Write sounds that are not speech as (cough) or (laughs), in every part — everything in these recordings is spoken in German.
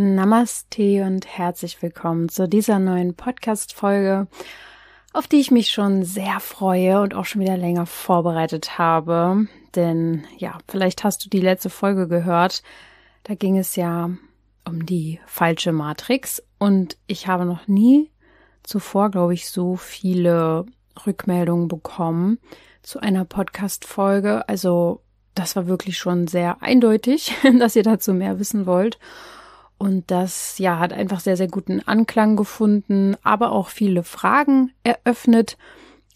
Namaste und herzlich willkommen zu dieser neuen Podcast-Folge, auf die ich mich schon sehr freue und auch schon wieder länger vorbereitet habe. Denn ja, vielleicht hast du die letzte Folge gehört. Da ging es ja um die falsche Matrix und ich habe noch nie zuvor, glaube ich, so viele Rückmeldungen bekommen zu einer Podcast-Folge. Also, das war wirklich schon sehr eindeutig, (laughs) dass ihr dazu mehr wissen wollt. Und das, ja, hat einfach sehr, sehr guten Anklang gefunden, aber auch viele Fragen eröffnet.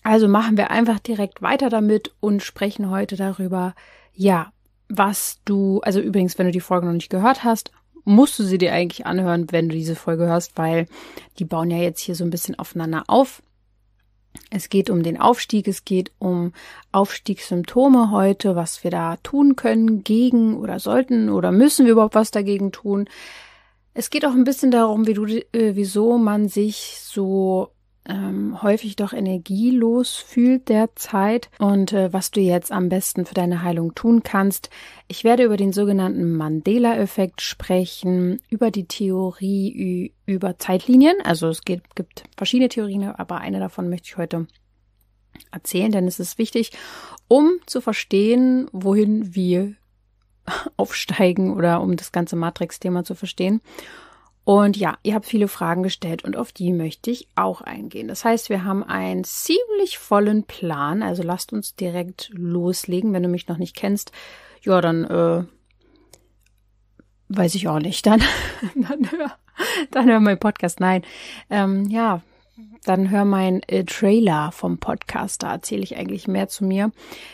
Also machen wir einfach direkt weiter damit und sprechen heute darüber, ja, was du, also übrigens, wenn du die Folge noch nicht gehört hast, musst du sie dir eigentlich anhören, wenn du diese Folge hörst, weil die bauen ja jetzt hier so ein bisschen aufeinander auf. Es geht um den Aufstieg, es geht um Aufstiegssymptome heute, was wir da tun können gegen oder sollten oder müssen wir überhaupt was dagegen tun. Es geht auch ein bisschen darum, wie du, äh, wieso man sich so ähm, häufig doch energielos fühlt derzeit und äh, was du jetzt am besten für deine Heilung tun kannst. Ich werde über den sogenannten Mandela-Effekt sprechen, über die Theorie über Zeitlinien. Also es geht, gibt verschiedene Theorien, aber eine davon möchte ich heute erzählen, denn es ist wichtig, um zu verstehen, wohin wir (laughs) aufsteigen oder um das ganze Matrix-Thema zu verstehen. Und ja, ihr habt viele Fragen gestellt und auf die möchte ich auch eingehen. Das heißt, wir haben einen ziemlich vollen Plan. Also lasst uns direkt loslegen. Wenn du mich noch nicht kennst, ja, dann äh, weiß ich auch nicht. (laughs) Dann, dann, hör, dann hör meinen Podcast. Nein. Ähm, ja, dann hör meinen äh, Trailer vom Podcast. Da erzähle ich eigentlich mehr zu mir.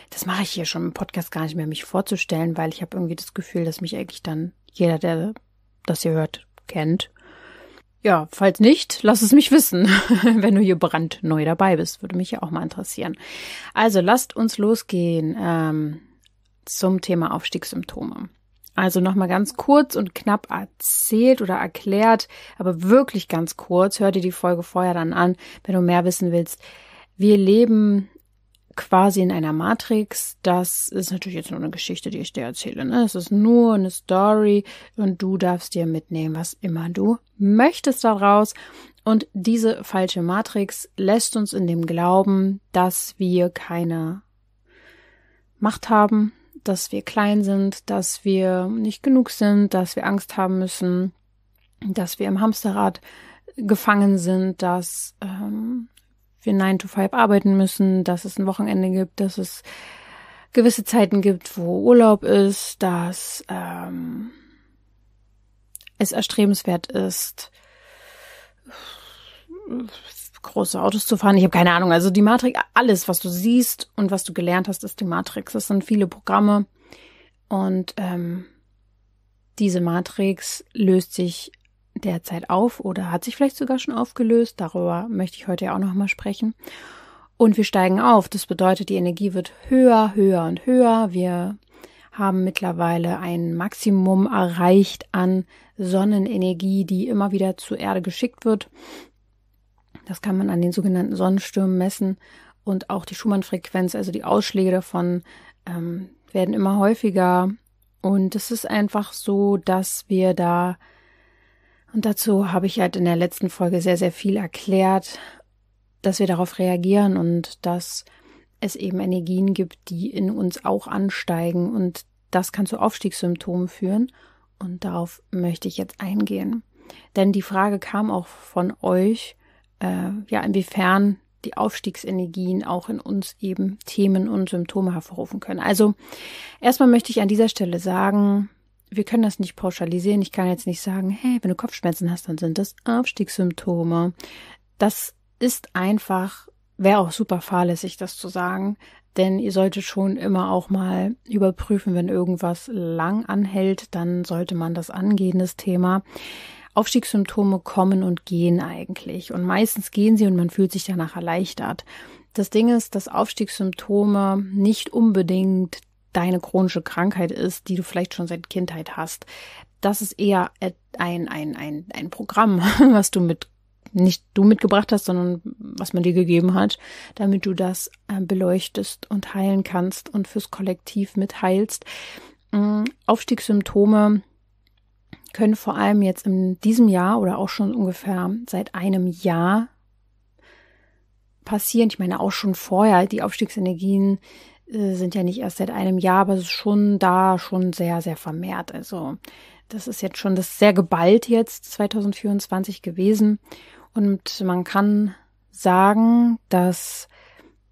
Das mache ich hier schon im Podcast gar nicht mehr, mich vorzustellen, weil ich habe irgendwie das Gefühl, dass mich eigentlich dann jeder, der das hier hört, kennt. Ja, falls nicht, lass es mich wissen, (laughs) wenn du hier brandneu dabei bist. Würde mich ja auch mal interessieren. Also lasst uns losgehen ähm, zum Thema Aufstiegssymptome. Also nochmal ganz kurz und knapp erzählt oder erklärt, aber wirklich ganz kurz. Hör dir die Folge vorher dann an, wenn du mehr wissen willst. Wir leben quasi in einer Matrix. Das ist natürlich jetzt nur eine Geschichte, die ich dir erzähle. Ne? Es ist nur eine Story und du darfst dir mitnehmen, was immer du möchtest daraus. Und diese falsche Matrix lässt uns in dem Glauben, dass wir keine Macht haben, dass wir klein sind, dass wir nicht genug sind, dass wir Angst haben müssen, dass wir im Hamsterrad gefangen sind, dass ähm, wir 9 to 5 arbeiten müssen, dass es ein Wochenende gibt, dass es gewisse Zeiten gibt, wo Urlaub ist, dass ähm, es erstrebenswert ist, große Autos zu fahren. Ich habe keine Ahnung. Also die Matrix, alles, was du siehst und was du gelernt hast, ist die Matrix. Das sind viele Programme und ähm, diese Matrix löst sich derzeit auf oder hat sich vielleicht sogar schon aufgelöst. Darüber möchte ich heute ja auch nochmal sprechen. Und wir steigen auf. Das bedeutet, die Energie wird höher, höher und höher. Wir haben mittlerweile ein Maximum erreicht an Sonnenenergie, die immer wieder zur Erde geschickt wird. Das kann man an den sogenannten Sonnenstürmen messen und auch die Schumann-Frequenz, also die Ausschläge davon, ähm, werden immer häufiger. Und es ist einfach so, dass wir da, und dazu habe ich halt in der letzten Folge sehr, sehr viel erklärt, dass wir darauf reagieren und dass es eben Energien gibt, die in uns auch ansteigen und das kann zu Aufstiegssymptomen führen und darauf möchte ich jetzt eingehen. Denn die Frage kam auch von euch, äh, ja, inwiefern die Aufstiegsenergien auch in uns eben Themen und Symptome hervorrufen können. Also erstmal möchte ich an dieser Stelle sagen, wir können das nicht pauschalisieren. Ich kann jetzt nicht sagen, hey, wenn du Kopfschmerzen hast, dann sind das Aufstiegssymptome. Das ist einfach, wäre auch super fahrlässig, das zu sagen. Denn ihr solltet schon immer auch mal überprüfen, wenn irgendwas lang anhält, dann sollte man das angehen, das Thema. Aufstiegssymptome kommen und gehen eigentlich. Und meistens gehen sie und man fühlt sich danach erleichtert. Das Ding ist, dass Aufstiegssymptome nicht unbedingt deine chronische Krankheit ist, die du vielleicht schon seit Kindheit hast. Das ist eher ein, ein, ein, ein Programm, (laughs) was du mit nicht du mitgebracht hast, sondern was man dir gegeben hat, damit du das äh, beleuchtest und heilen kannst und fürs Kollektiv mitheilst. Mm, Aufstiegssymptome können vor allem jetzt in diesem Jahr oder auch schon ungefähr seit einem Jahr passieren. Ich meine auch schon vorher, die Aufstiegsenergien äh, sind ja nicht erst seit einem Jahr, aber es ist schon da schon sehr, sehr vermehrt. Also das ist jetzt schon das sehr geballt jetzt 2024 gewesen. Und man kann sagen, dass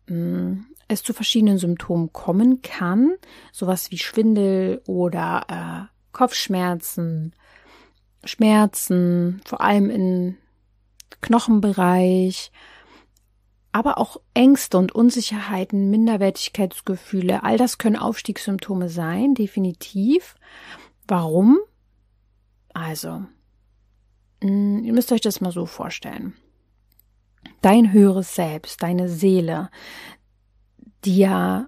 mh, hm, es zu verschiedenen Symptomen kommen kann. Sowas wie Schwindel oder äh, Kopfschmerzen Schmerzen, vor allem im Knochenbereich, aber auch Ängste und Unsicherheiten, Minderwertigkeitsgefühle, all das können Aufstiegssymptome sein, definitiv. Warum? Also, mm, ihr müsst euch das mal so vorstellen. Dein höheres Selbst, deine Seele, die ja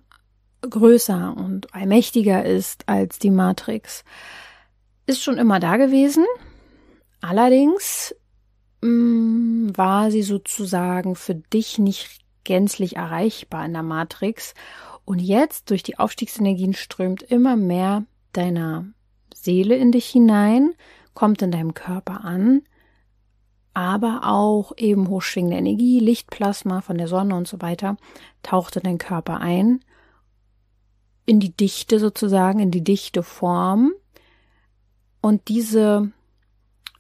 größer und allmächtiger ist als die Matrix, ist schon immer da gewesen Allerdings mh, mm, war sie sozusagen für dich nicht gänzlich erreichbar in der Matrix. Und jetzt durch die Aufstiegsenergien strömt immer mehr deiner Seele in dich hinein, kommt in deinem Körper an, aber auch eben hochschwingende Energie, Lichtplasma von der Sonne und so weiter, taucht in deinen Körper ein, in die Dichte sozusagen, in die dichte Form. Und diese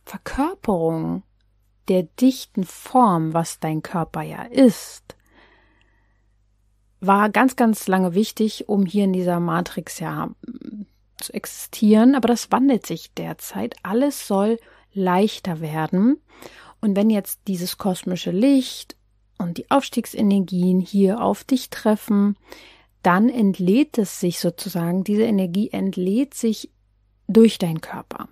Verkörperung der dichten Form, was dein Körper ja ist, war ganz, ganz lange wichtig, um hier in dieser Matrix ja hm, zu existieren. Aber das wandelt sich derzeit. Alles soll leichter werden. Und wenn jetzt dieses kosmische Licht und die Aufstiegsenergien hier auf dich treffen, dann entlädt es sich sozusagen, diese Energie entlädt sich durch deinen Körper.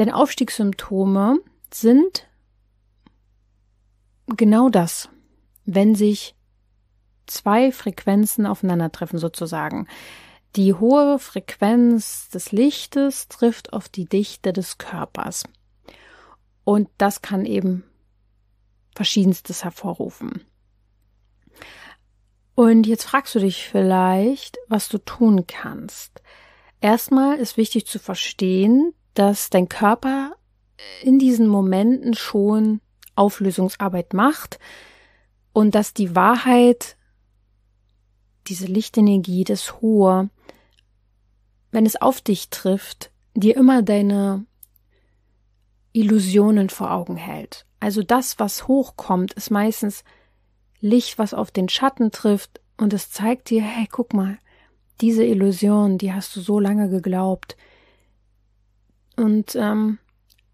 Denn Aufstiegssymptome sind genau das, wenn sich zwei Frequenzen aufeinandertreffen sozusagen. Die hohe Frequenz des Lichtes trifft auf die Dichte des Körpers. Und das kann eben verschiedenstes hervorrufen. Und jetzt fragst du dich vielleicht, was du tun kannst. Erstmal ist wichtig zu verstehen, dass dein Körper äh, in diesen Momenten schon Auflösungsarbeit macht und dass die Wahrheit, diese Lichtenergie, das Hohe, wenn es auf dich trifft, dir immer deine Illusionen vor Augen hält. Also das, was hochkommt, ist meistens Licht, was auf den Schatten trifft und es zeigt dir, hey, guck mal, diese Illusion, die hast du so lange geglaubt, und ähm,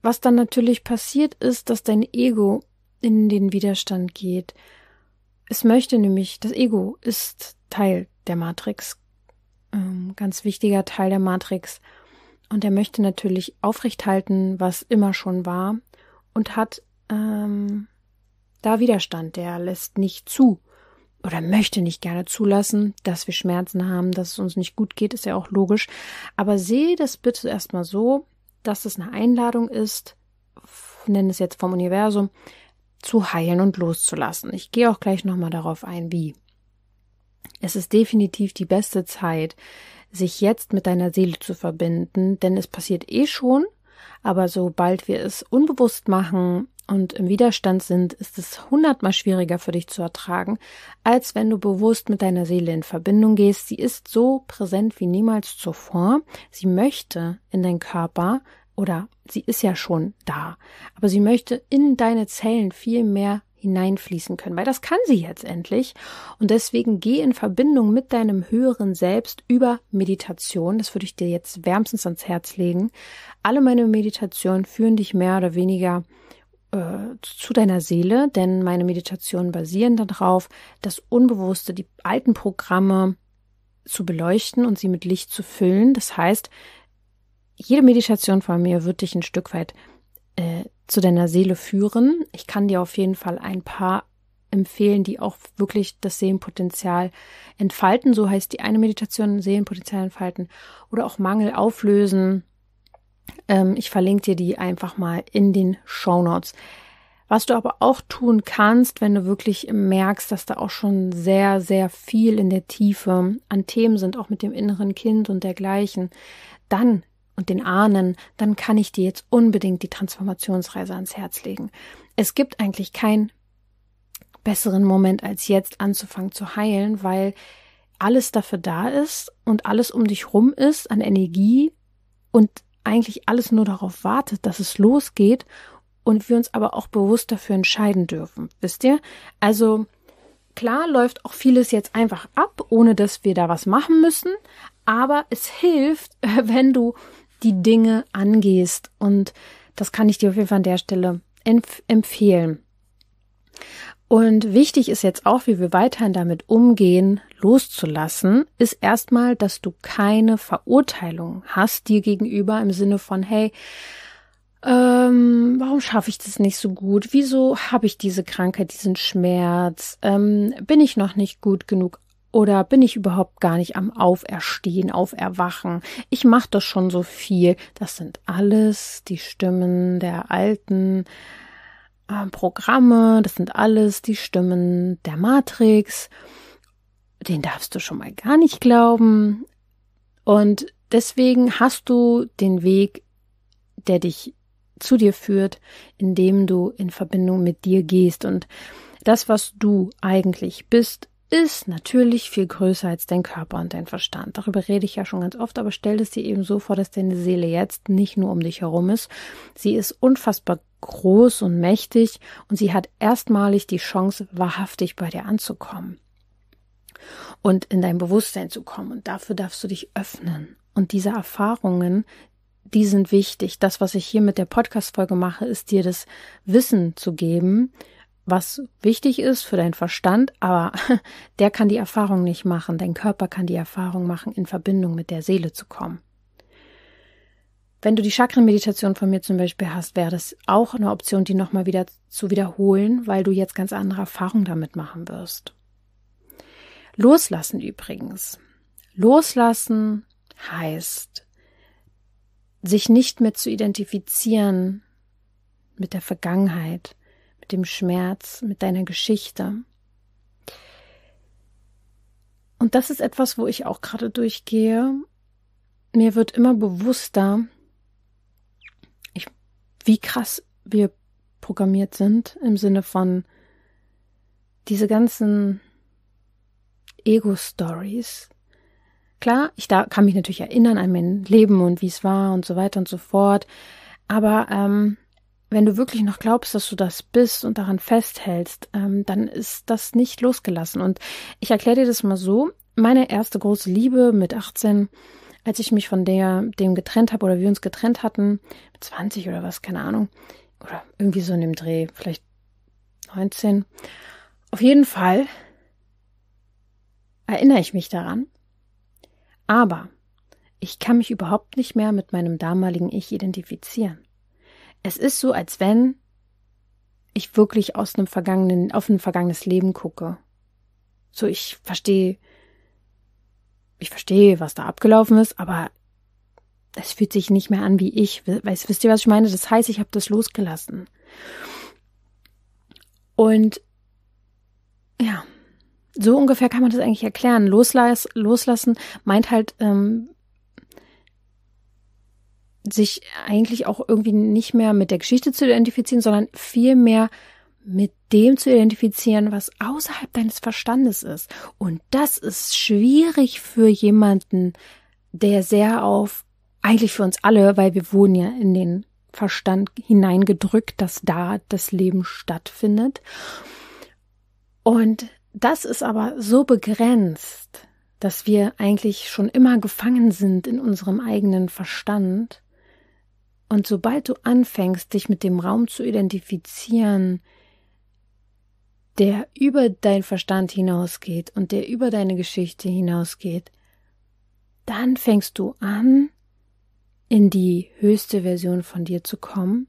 was dann natürlich passiert ist, dass dein Ego in den Widerstand geht. Es möchte nämlich, das Ego ist Teil der Matrix, ähm, ganz wichtiger Teil der Matrix. Und er möchte natürlich aufrechthalten, was immer schon war, und hat ähm, da Widerstand. Der lässt nicht zu oder möchte nicht gerne zulassen, dass wir Schmerzen haben, dass es uns nicht gut geht, ist ja auch logisch. Aber sehe das bitte erstmal so, dass es eine Einladung ist, nenne es jetzt vom Universum, zu heilen und loszulassen. Ich gehe auch gleich nochmal darauf ein, wie. Es ist definitiv die beste Zeit, sich jetzt mit deiner Seele zu verbinden, denn es passiert eh schon, aber sobald wir es unbewusst machen, und im Widerstand sind, ist es hundertmal schwieriger für dich zu ertragen, als wenn du bewusst mit deiner Seele in Verbindung gehst. Sie ist so präsent wie niemals zuvor. Sie möchte in deinen Körper oder sie ist ja schon da, aber sie möchte in deine Zellen viel mehr hineinfließen können, weil das kann sie jetzt endlich. Und deswegen geh in Verbindung mit deinem höheren Selbst über Meditation. Das würde ich dir jetzt wärmstens ans Herz legen. Alle meine Meditationen führen dich mehr oder weniger äh, zu deiner Seele, denn meine Meditationen basieren darauf, das Unbewusste, die alten Programme zu beleuchten und sie mit Licht zu füllen. Das heißt, jede Meditation von mir wird dich ein Stück weit äh, zu deiner Seele führen. Ich kann dir auf jeden Fall ein paar empfehlen, die auch wirklich das Seelenpotenzial entfalten. So heißt die eine Meditation Seelenpotenzial entfalten oder auch Mangel auflösen ähm, ich verlinke dir die einfach mal in den Show Notes. Was du aber auch tun kannst, wenn du wirklich merkst, dass da auch schon sehr, sehr viel in der Tiefe an Themen sind, auch mit dem inneren Kind und dergleichen, dann und den Ahnen, dann kann ich dir jetzt unbedingt die Transformationsreise ans Herz legen. Es gibt eigentlich keinen besseren Moment, als jetzt anzufangen zu heilen, weil alles dafür da ist und alles um dich rum ist an Energie und eigentlich alles nur darauf wartet, dass es losgeht und wir uns aber auch bewusst dafür entscheiden dürfen. Wisst ihr? Also klar läuft auch vieles jetzt einfach ab, ohne dass wir da was machen müssen, aber es hilft, (laughs) wenn du die Dinge angehst und das kann ich dir auf jeden Fall an der Stelle empf empfehlen. Und wichtig ist jetzt auch, wie wir weiterhin damit umgehen, loszulassen, ist erstmal, dass du keine Verurteilung hast dir gegenüber im Sinne von, hey, ähm, warum schaffe ich das nicht so gut? Wieso habe ich diese Krankheit, diesen Schmerz? Ähm, bin ich noch nicht gut genug? Oder bin ich überhaupt gar nicht am Auferstehen, Auferwachen? Ich mache doch schon so viel. Das sind alles die Stimmen der alten äh, Programme. Das sind alles die Stimmen der Matrix den darfst du schon mal gar nicht glauben. Und deswegen hast du den Weg, der dich zu dir führt, indem du in Verbindung mit dir gehst. Und das, was du eigentlich bist, ist natürlich viel größer als dein Körper und dein Verstand. Darüber rede ich ja schon ganz oft, aber stell es dir eben so vor, dass deine Seele jetzt nicht nur um dich herum ist. Sie ist unfassbar groß und mächtig und sie hat erstmalig die Chance, wahrhaftig bei dir anzukommen und in dein Bewusstsein zu kommen. Und dafür darfst du dich öffnen. Und diese Erfahrungen, die sind wichtig. Das, was ich hier mit der Podcast-Folge mache, ist dir das Wissen zu geben, was wichtig ist für deinen Verstand, aber (laughs) der kann die Erfahrung nicht machen. Dein Körper kann die Erfahrung machen, in Verbindung mit der Seele zu kommen. Wenn du die Chakrenmeditation von mir zum Beispiel hast, wäre das auch eine Option, die nochmal wieder zu wiederholen, weil du jetzt ganz andere Erfahrungen damit machen wirst. Loslassen übrigens. Loslassen heißt, sich nicht mehr zu identifizieren mit der Vergangenheit, mit dem Schmerz, mit deiner Geschichte. Und das ist etwas, wo ich auch gerade durchgehe. Mir wird immer bewusster, ich, wie krass wir programmiert sind im Sinne von diese ganzen Ego-Stories. Klar, ich da kann mich natürlich erinnern an mein Leben und wie es war und so weiter und so fort. Aber ähm, wenn du wirklich noch glaubst, dass du das bist und daran festhältst, ähm, dann ist das nicht losgelassen. Und ich erkläre dir das mal so. Meine erste große Liebe mit 18, als ich mich von der, dem getrennt habe oder wir uns getrennt hatten, mit 20 oder was, keine Ahnung, oder irgendwie so in dem Dreh, vielleicht 19. Auf jeden Fall erinnere ich mich daran. Aber ich kann mich überhaupt nicht mehr mit meinem damaligen Ich identifizieren. Es ist so, als wenn ich wirklich aus einem vergangenen, auf ein vergangenes Leben gucke. So, ich verstehe, ich verstehe, was da abgelaufen ist, aber es fühlt sich nicht mehr an wie ich. Weißt, wisst ihr, was ich meine? Das heißt, ich habe das losgelassen. Und ja, so ungefähr kann man das eigentlich erklären. Loslass, loslassen meint halt, ähm, sich eigentlich auch irgendwie nicht mehr mit der Geschichte zu identifizieren, sondern vielmehr mit dem zu identifizieren, was außerhalb deines Verstandes ist. Und das ist schwierig für jemanden, der sehr auf, eigentlich für uns alle, weil wir wohnen ja in den Verstand hineingedrückt, dass da das Leben stattfindet. Und das ist aber so begrenzt, dass wir eigentlich schon immer gefangen sind in unserem eigenen Verstand. Und sobald du anfängst, dich mit dem Raum zu identifizieren, der über dein Verstand hinausgeht und der über deine Geschichte hinausgeht, dann fängst du an, in die höchste Version von dir zu kommen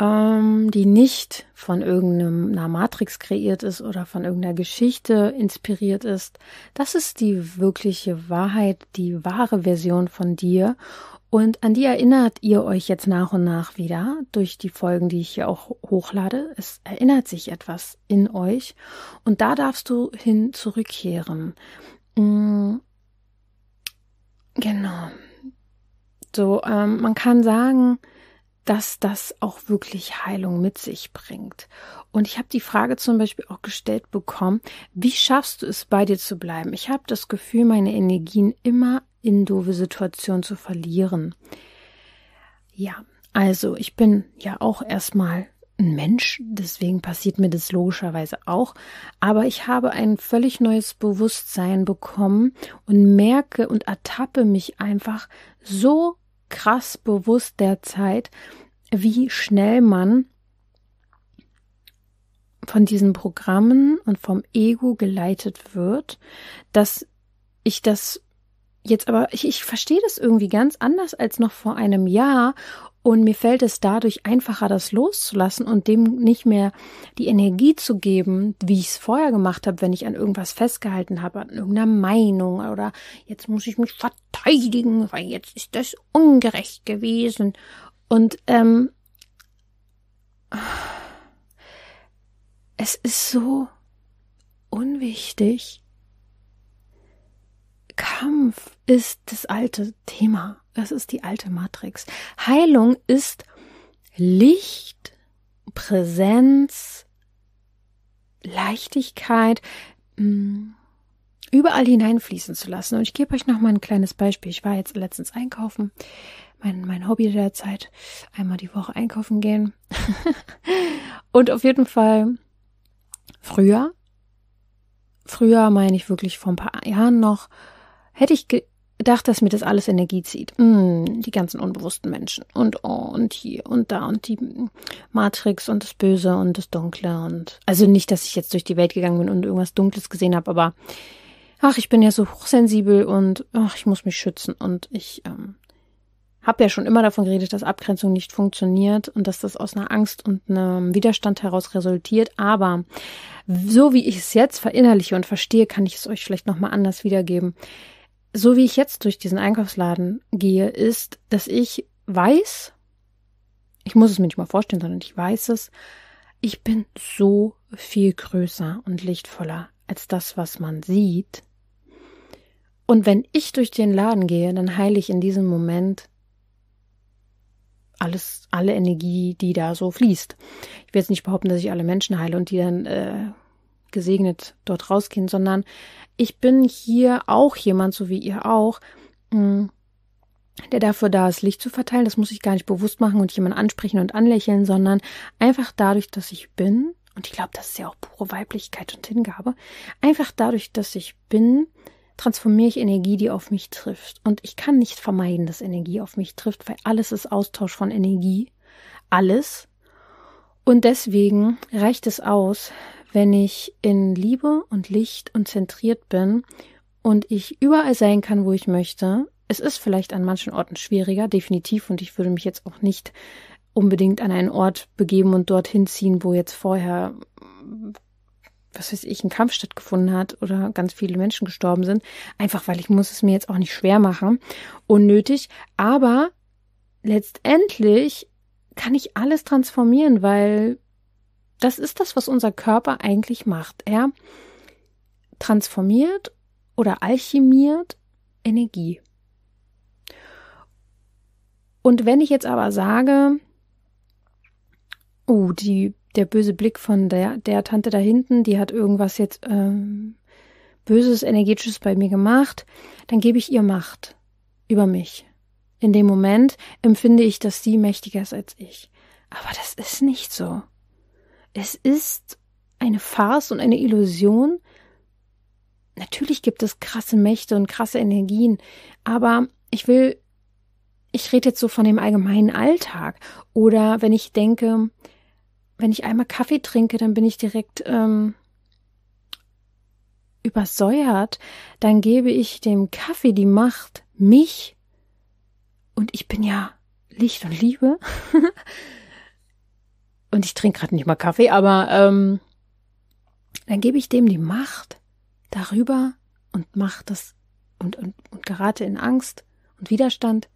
ähm, die nicht von irgendeiner Matrix kreiert ist oder von irgendeiner Geschichte inspiriert ist. Das ist die wirkliche Wahrheit, die wahre Version von dir. Und an die erinnert ihr euch jetzt nach und nach wieder durch die Folgen, die ich hier auch hochlade. Es erinnert sich etwas in euch und da darfst du hin zurückkehren. Mm. Genau. So, ähm, man kann sagen, dass das auch wirklich Heilung mit sich bringt. Und ich habe die Frage zum Beispiel auch gestellt bekommen, wie schaffst du es, bei dir zu bleiben? Ich habe das Gefühl, meine Energien immer in doofe Situationen zu verlieren. Ja, also ich bin ja auch erstmal ein Mensch, deswegen passiert mir das logischerweise auch, aber ich habe ein völlig neues Bewusstsein bekommen und merke und ertappe mich einfach so krass bewusst derzeit, wie schnell man von diesen Programmen und vom Ego geleitet wird, dass ich das jetzt aber, ich, ich verstehe das irgendwie ganz anders als noch vor einem Jahr und mir fällt es dadurch einfacher, das loszulassen und dem nicht mehr die Energie zu geben, wie ich es vorher gemacht habe, wenn ich an irgendwas festgehalten habe, an irgendeiner Meinung oder jetzt muss ich mich verteidigen, weil jetzt ist das ungerecht gewesen. Und ähm, es ist so unwichtig. Kampf ist das alte Thema. Das ist die alte Matrix. Heilung ist Licht, Präsenz, Leichtigkeit, mm, überall hineinfließen zu lassen. Und ich gebe euch noch mal ein kleines Beispiel. Ich war jetzt letztens einkaufen. Mein, mein Hobby derzeit. Einmal die Woche einkaufen gehen. (laughs) und auf jeden Fall früher. Früher meine ich wirklich vor ein paar Jahren noch. Hätte ich dachte, dass mir das alles Energie zieht. Mm, die ganzen unbewussten Menschen. Und oh, und hier und da und die Matrix und das Böse und das Dunkle und. Also nicht, dass ich jetzt durch die Welt gegangen bin und irgendwas Dunkles gesehen habe, aber ach, ich bin ja so hochsensibel und ach, ich muss mich schützen. Und ich ähm, habe ja schon immer davon geredet, dass Abgrenzung nicht funktioniert und dass das aus einer Angst und einem Widerstand heraus resultiert. Aber so wie ich es jetzt verinnerliche und verstehe, kann ich es euch vielleicht nochmal anders wiedergeben so wie ich jetzt durch diesen Einkaufsladen gehe, ist, dass ich weiß, ich muss es mir nicht mal vorstellen, sondern ich weiß es, ich bin so viel größer und lichtvoller als das, was man sieht. Und wenn ich durch den Laden gehe, dann heile ich in diesem Moment alles, alle Energie, die da so fließt. Ich will jetzt nicht behaupten, dass ich alle Menschen heile und die dann äh, gesegnet dort rausgehen, sondern ich bin hier auch jemand, so wie ihr auch, mm, der dafür da ist, Licht zu verteilen. Das muss ich gar nicht bewusst machen und jemand ansprechen und anlächeln, sondern einfach dadurch, dass ich bin, und ich glaube, das ist ja auch pure Weiblichkeit und Hingabe, einfach dadurch, dass ich bin, transformiere ich Energie, die auf mich trifft. Und ich kann nicht vermeiden, dass Energie auf mich trifft, weil alles ist Austausch von Energie. Alles. Und deswegen reicht es aus, wenn ich in Liebe und Licht und zentriert bin und ich überall sein kann, wo ich möchte. Es ist vielleicht an manchen Orten schwieriger, definitiv, und ich würde mich jetzt auch nicht unbedingt an einen Ort begeben und dorthin ziehen, wo jetzt vorher, was weiß ich, ein Kampf stattgefunden hat oder ganz viele Menschen gestorben sind. Einfach weil ich muss es mir jetzt auch nicht schwer machen. Unnötig. Aber letztendlich kann ich alles transformieren, weil das ist das, was unser Körper eigentlich macht. Er transformiert oder alchemiert Energie. Und wenn ich jetzt aber sage, oh, die, der böse Blick von der, der Tante da hinten, die hat irgendwas jetzt ähm, Böses, Energetisches bei mir gemacht, dann gebe ich ihr Macht über mich. In dem Moment empfinde ich, dass sie mächtiger ist als ich. Aber das ist nicht so. Es ist eine Farce und eine Illusion. Natürlich gibt es krasse Mächte und krasse Energien, aber ich will, ich rede jetzt so von dem allgemeinen Alltag. Oder wenn ich denke, wenn ich einmal Kaffee trinke, dann bin ich direkt ähm, übersäuert, dann gebe ich dem Kaffee die Macht, mich, und ich bin ja Licht und Liebe, (laughs) und ich trinke gerade nicht mal Kaffee, aber ähm, dann gebe ich dem die Macht darüber und mache das und, und, und gerate in Angst und Widerstand,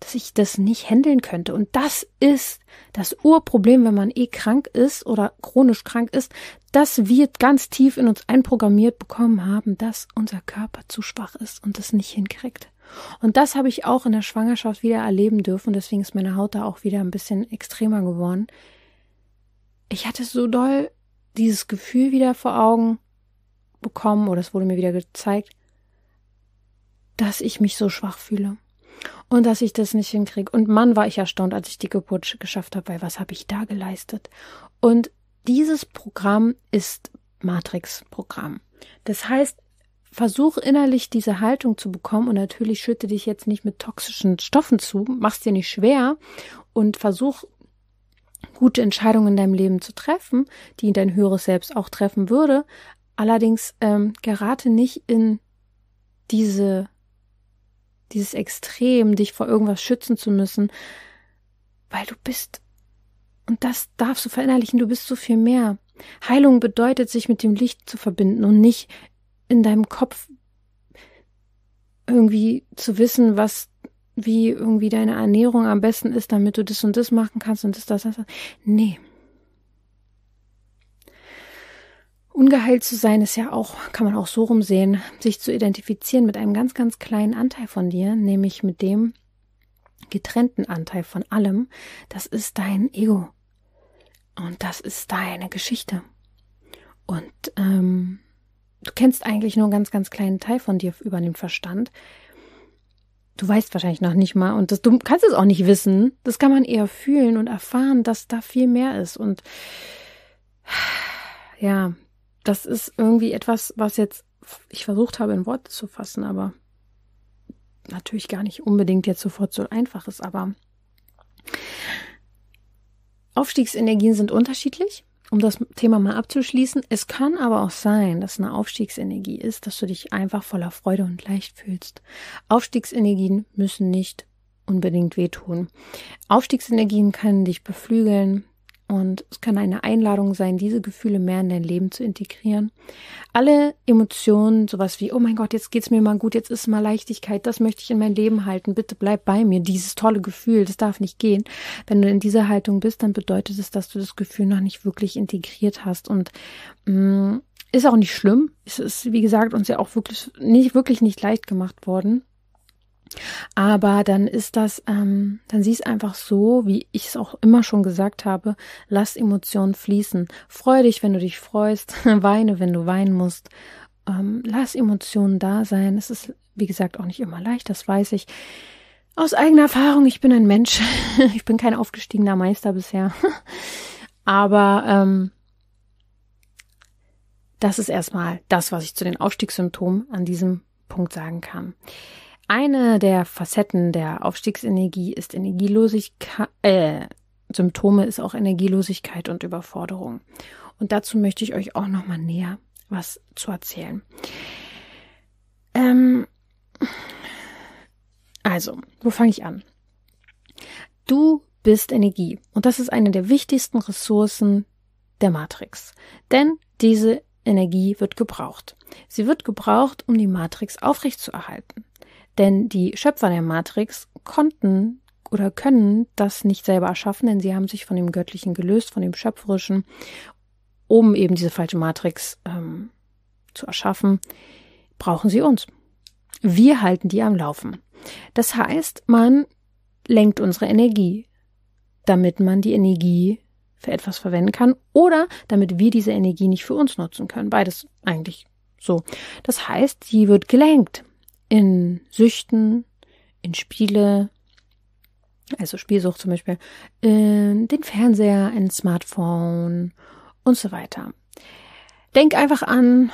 dass ich das nicht händeln könnte. Und das ist das Urproblem, wenn man eh krank ist oder chronisch krank ist, dass wir ganz tief in uns einprogrammiert bekommen haben, dass unser Körper zu schwach ist und es nicht hinkriegt. Und das habe ich auch in der Schwangerschaft wieder erleben dürfen. Deswegen ist meine Haut da auch wieder ein bisschen extremer geworden. Ich hatte so doll dieses Gefühl wieder vor Augen bekommen, oder es wurde mir wieder gezeigt, dass ich mich so schwach fühle und dass ich das nicht hinkriege. Und Mann, war ich erstaunt, als ich die Geburt geschafft habe, weil was habe ich da geleistet? Und dieses Programm ist Matrix-Programm. Das heißt, versuch innerlich diese Haltung zu bekommen und natürlich schütte dich jetzt nicht mit toxischen Stoffen zu, mach's dir nicht schwer und versuch gute Entscheidungen in deinem Leben zu treffen, die dein höheres Selbst auch treffen würde. Allerdings ähm, gerate nicht in diese dieses Extrem, dich vor irgendwas schützen zu müssen, weil du bist und das darfst du verinnerlichen, du bist so viel mehr. Heilung bedeutet, sich mit dem Licht zu verbinden und nicht in deinem Kopf irgendwie zu wissen, was, wie irgendwie deine Ernährung am besten ist, damit du das und das machen kannst und das, das, das. Nee. Ungeheilt zu sein ist ja auch, kann man auch so rumsehen, sich zu identifizieren mit einem ganz, ganz kleinen Anteil von dir, nämlich mit dem getrennten Anteil von allem. Das ist dein Ego. Und das ist deine Geschichte. Und ähm, Du kennst eigentlich nur einen ganz, ganz kleinen Teil von dir über den Verstand. Du weißt wahrscheinlich noch nicht mal und das, du kannst es auch nicht wissen. Das kann man eher fühlen und erfahren, dass da viel mehr ist. Und ja, das ist irgendwie etwas, was jetzt ich versucht habe in Worte zu fassen, aber natürlich gar nicht unbedingt jetzt sofort so einfach ist, aber Aufstiegsenergien sind unterschiedlich um das Thema mal abzuschließen, es kann aber auch sein, dass eine Aufstiegsenergie ist, dass du dich einfach voller Freude und leicht fühlst. Aufstiegsenergien müssen nicht unbedingt wehtun. Aufstiegsenergien können dich beflügeln, und es kann eine Einladung sein, diese Gefühle mehr in dein Leben zu integrieren. Alle Emotionen, sowas wie, oh mein Gott, jetzt geht's mir mal gut, jetzt ist mal Leichtigkeit, das möchte ich in mein Leben halten, bitte bleib bei mir, dieses tolle Gefühl, das darf nicht gehen. Wenn du in dieser Haltung bist, dann bedeutet es, dass du das Gefühl noch nicht wirklich integriert hast und, mh, mm, ist auch nicht schlimm. Es ist, wie gesagt, uns ja auch wirklich nicht, wirklich nicht leicht gemacht worden. Aber dann ist das, ähm, dann sieh es einfach so, wie ich es auch immer schon gesagt habe, lass Emotionen fließen. Freu dich, wenn du dich freust, (laughs) weine, wenn du weinen musst. Ähm, lass Emotionen da sein. Es ist, wie gesagt, auch nicht immer leicht, das weiß ich. Aus eigener Erfahrung, ich bin ein Mensch. (laughs) ich bin kein aufgestiegener Meister bisher. (laughs) Aber ähm, das ist erstmal das, was ich zu den Aufstiegssymptomen an diesem Punkt sagen kann. Eine der Facetten der Aufstiegsenergie ist Energielosigkeit, äh, Symptome ist auch Energielosigkeit und Überforderung. Und dazu möchte ich euch auch nochmal näher was zu erzählen. Ähm, also, wo fange ich an? Du bist Energie und das ist eine der wichtigsten Ressourcen der Matrix. Denn diese Energie wird gebraucht. Sie wird gebraucht, um die Matrix aufrechtzuerhalten. Denn die Schöpfer der Matrix konnten oder können das nicht selber erschaffen, denn sie haben sich von dem Göttlichen gelöst, von dem Schöpferischen, um eben diese falsche Matrix ähm, zu erschaffen, brauchen sie uns. Wir halten die am Laufen. Das heißt, man lenkt unsere Energie, damit man die Energie für etwas verwenden kann oder damit wir diese Energie nicht für uns nutzen können. Beides eigentlich so. Das heißt, sie wird gelenkt in Süchten, in Spiele, also Spielsucht zum Beispiel, in den Fernseher, ein Smartphone und so weiter. Denk einfach an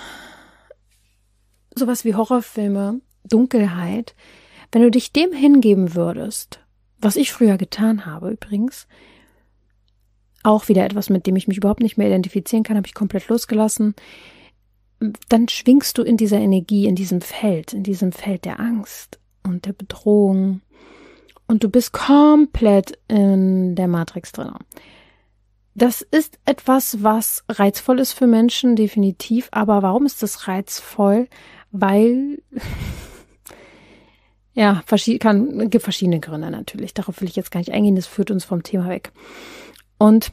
sowas wie Horrorfilme, Dunkelheit. Wenn du dich dem hingeben würdest, was ich früher getan habe übrigens, auch wieder etwas, mit dem ich mich überhaupt nicht mehr identifizieren kann, habe ich komplett losgelassen dann schwingst du in dieser Energie, in diesem Feld, in diesem Feld der Angst und der Bedrohung. Und du bist komplett in der Matrix drin. Das ist etwas, was reizvoll ist für Menschen, definitiv. Aber warum ist das reizvoll? Weil, (laughs) ja, kann, gibt verschiedene Gründe natürlich. Darauf will ich jetzt gar nicht eingehen. Das führt uns vom Thema weg. Und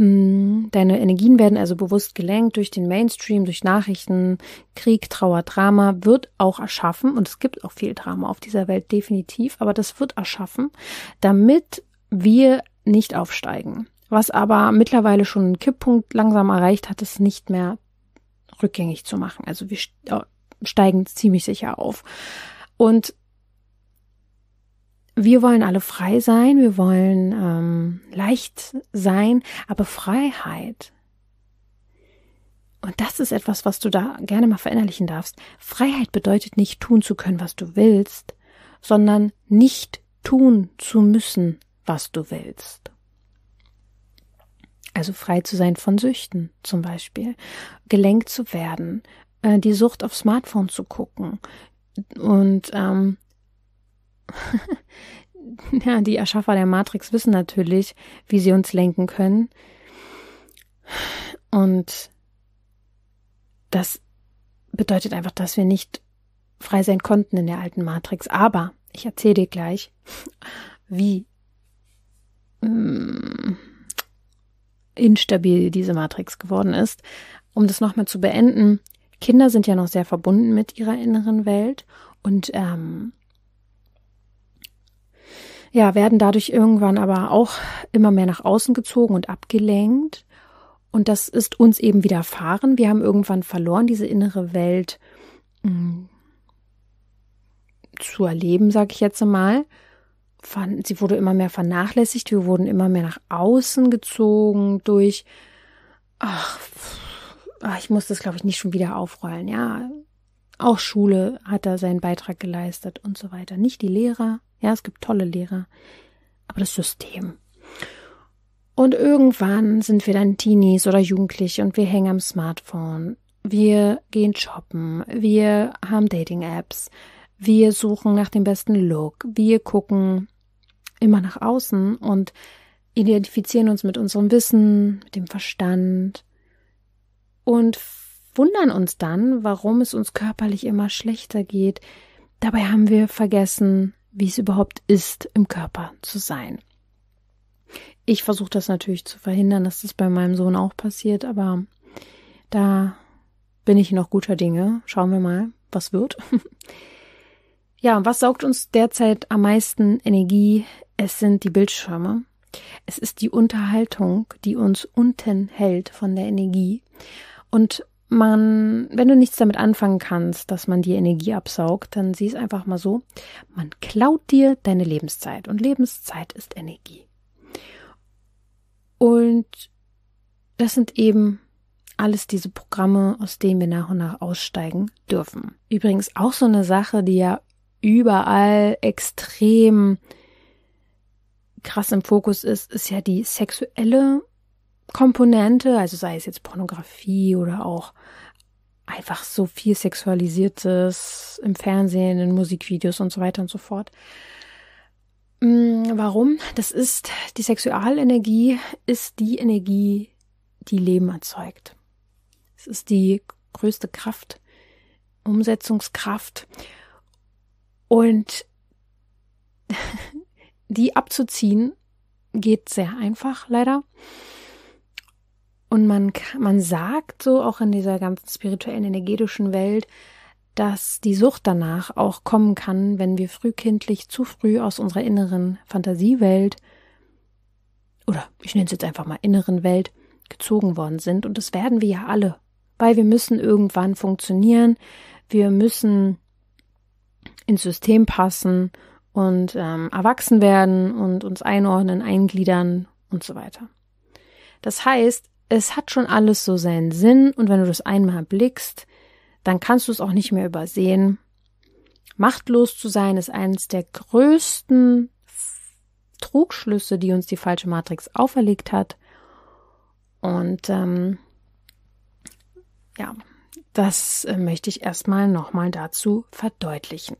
Mm, deine Energien werden also bewusst gelenkt durch den Mainstream, durch Nachrichten, Krieg, Trauer, Drama wird auch erschaffen und es gibt auch viel Drama auf dieser Welt definitiv, aber das wird erschaffen, damit wir nicht aufsteigen. Was aber mittlerweile schon einen Kipppunkt langsam erreicht hat, ist nicht mehr rückgängig zu machen. Also wir äh, steigen ziemlich sicher auf. Und wir wollen alle frei sein, wir wollen ähm, leicht sein, aber Freiheit. Und das ist etwas, was du da gerne mal verinnerlichen darfst. Freiheit bedeutet nicht tun zu können, was du willst, sondern nicht tun zu müssen, was du willst. Also frei zu sein von Süchten zum Beispiel, gelenkt zu werden, äh, die Sucht auf Smartphone zu gucken und ähm, (laughs) ja, die Erschaffer der Matrix wissen natürlich, wie sie uns lenken können. Und das bedeutet einfach, dass wir nicht frei sein konnten in der alten Matrix. Aber ich erzähle dir gleich, (laughs) wie mm, instabil diese Matrix geworden ist. Um das nochmal zu beenden, Kinder sind ja noch sehr verbunden mit ihrer inneren Welt und ähm, ja, werden dadurch irgendwann aber auch immer mehr nach außen gezogen und abgelenkt. Und das ist uns eben widerfahren. Wir haben irgendwann verloren, diese innere Welt mh, hm, zu erleben, sage ich jetzt mal. Sie wurde immer mehr vernachlässigt, wir wurden immer mehr nach außen gezogen durch, ach, ah, ich muss das, glaube ich, nicht schon wieder aufrollen. Ja, auch Schule hat da seinen Beitrag geleistet und so weiter. Nicht die Lehrer, ja, es gibt tolle Lehrer, aber das System. Und irgendwann sind wir dann Teenies oder Jugendliche und wir hängen am Smartphone. Wir gehen shoppen, wir haben Dating-Apps, wir suchen nach dem besten Look, wir gucken immer nach außen und identifizieren uns mit unserem Wissen, mit dem Verstand und wundern uns dann, warum es uns körperlich immer schlechter geht. Dabei haben wir vergessen, wie es überhaupt ist, im Körper zu sein. Ich versuche das natürlich zu verhindern, dass das bei meinem Sohn auch passiert, aber da bin ich noch guter Dinge. Schauen wir mal, was wird. (laughs) ja, was saugt uns derzeit am meisten Energie? Es sind die Bildschirme. Es ist die Unterhaltung, die uns unten hält von der Energie. Und man, wenn du nichts damit anfangen kannst, dass man dir Energie absaugt, dann sieh es einfach mal so, man klaut dir deine Lebenszeit und Lebenszeit ist Energie. Und das sind eben alles diese Programme, aus denen wir nach und nach aussteigen dürfen. Übrigens auch so eine Sache, die ja überall extrem krass im Fokus ist, ist ja die sexuelle Komponente, also sei es jetzt Pornografie oder auch einfach so viel Sexualisiertes im Fernsehen, in Musikvideos und so weiter und so fort. Mm, warum? Das ist, die Sexualenergie ist die Energie, die Leben erzeugt. Es ist die größte Kraft, Umsetzungskraft. Und (laughs) die abzuziehen geht sehr einfach, leider. Und man, man sagt so auch in dieser ganzen spirituellen, energetischen Welt, dass die Sucht danach auch kommen kann, wenn wir frühkindlich zu früh aus unserer inneren Fantasiewelt oder ich nenne es jetzt einfach mal inneren Welt gezogen worden sind. Und das werden wir ja alle, weil wir müssen irgendwann funktionieren, wir müssen ins System passen und ähm, erwachsen werden und uns einordnen, eingliedern und so weiter. Das heißt, es hat schon alles so seinen Sinn und wenn du das einmal blickst, dann kannst du es auch nicht mehr übersehen. Machtlos zu sein ist eines der größten Trugschlüsse, die uns die falsche Matrix auferlegt hat. Und ähm, ja, das äh, möchte ich erstmal nochmal dazu verdeutlichen.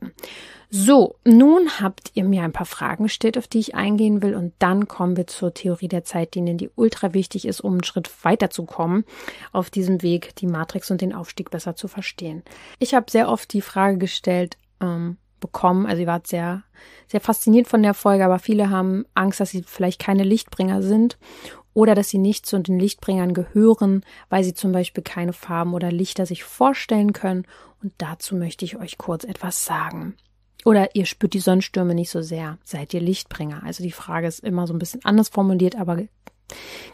So, nun habt ihr mir ein paar Fragen gestellt, auf die ich eingehen will und dann kommen wir zur Theorie der Zeitlinien, die ultra wichtig ist, um einen Schritt weiterzukommen auf diesem Weg, die Matrix und den Aufstieg besser zu verstehen. Ich habe sehr oft die Frage gestellt, ähm, bekommen. Also ihr wart sehr, sehr fasziniert von der Folge, aber viele haben Angst, dass sie vielleicht keine Lichtbringer sind oder dass sie nicht zu den Lichtbringern gehören, weil sie zum Beispiel keine Farben oder Lichter sich vorstellen können. Und dazu möchte ich euch kurz etwas sagen. Oder ihr spürt die Sonnenstürme nicht so sehr. Seid ihr Lichtbringer? Also die Frage ist immer so ein bisschen anders formuliert, aber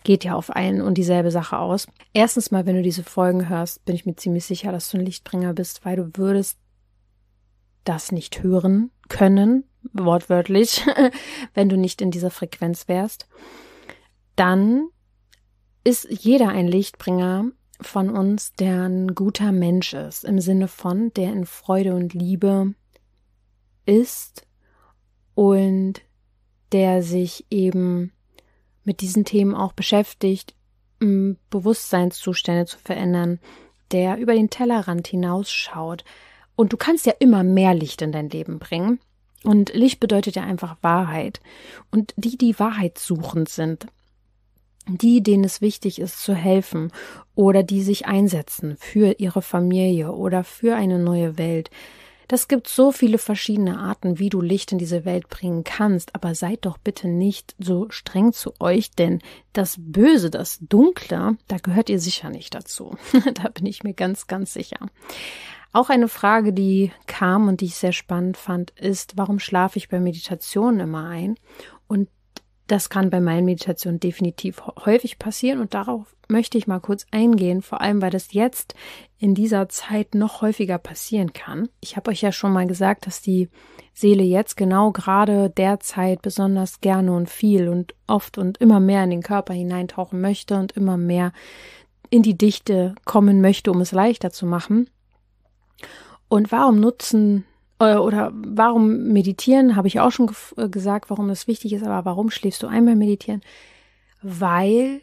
geht ja auf ein und dieselbe Sache aus. Erstens mal, wenn du diese Folgen hörst, bin ich mir ziemlich sicher, dass du ein Lichtbringer bist, weil du würdest das nicht hören können, wortwörtlich, (laughs) wenn du nicht in dieser Frequenz wärst dann ist jeder ein Lichtbringer von uns, der ein guter Mensch ist, im Sinne von, der in Freude und Liebe ist und der sich eben mit diesen Themen auch beschäftigt, Bewusstseinszustände zu verändern, der über den Tellerrand hinausschaut. Und du kannst ja immer mehr Licht in dein Leben bringen. Und Licht bedeutet ja einfach Wahrheit. Und die, die wahrheitssuchend sind, die, denen es wichtig ist, zu helfen oder die sich einsetzen für ihre Familie oder für eine neue Welt. Das gibt so viele verschiedene Arten, wie du Licht in diese Welt bringen kannst, aber seid doch bitte nicht so streng zu euch, denn das Böse, das Dunkle, da gehört ihr sicher nicht dazu. (laughs) da bin ich mir ganz, ganz sicher. Auch eine Frage, die kam und die ich sehr spannend fand, ist, warum schlafe ich bei Meditationen immer ein? Und das kann bei meinen Meditationen definitiv häufig passieren und darauf möchte ich mal kurz eingehen, vor allem weil das jetzt in dieser Zeit noch häufiger passieren kann. Ich habe euch ja schon mal gesagt, dass die Seele jetzt genau gerade derzeit besonders gerne und viel und oft und immer mehr in den Körper hineintauchen möchte und immer mehr in die Dichte kommen möchte, um es leichter zu machen. Und warum nutzen äh, oder warum meditieren, habe ich auch schon äh, gesagt, warum das wichtig ist, aber warum schläfst du einmal meditieren? Weil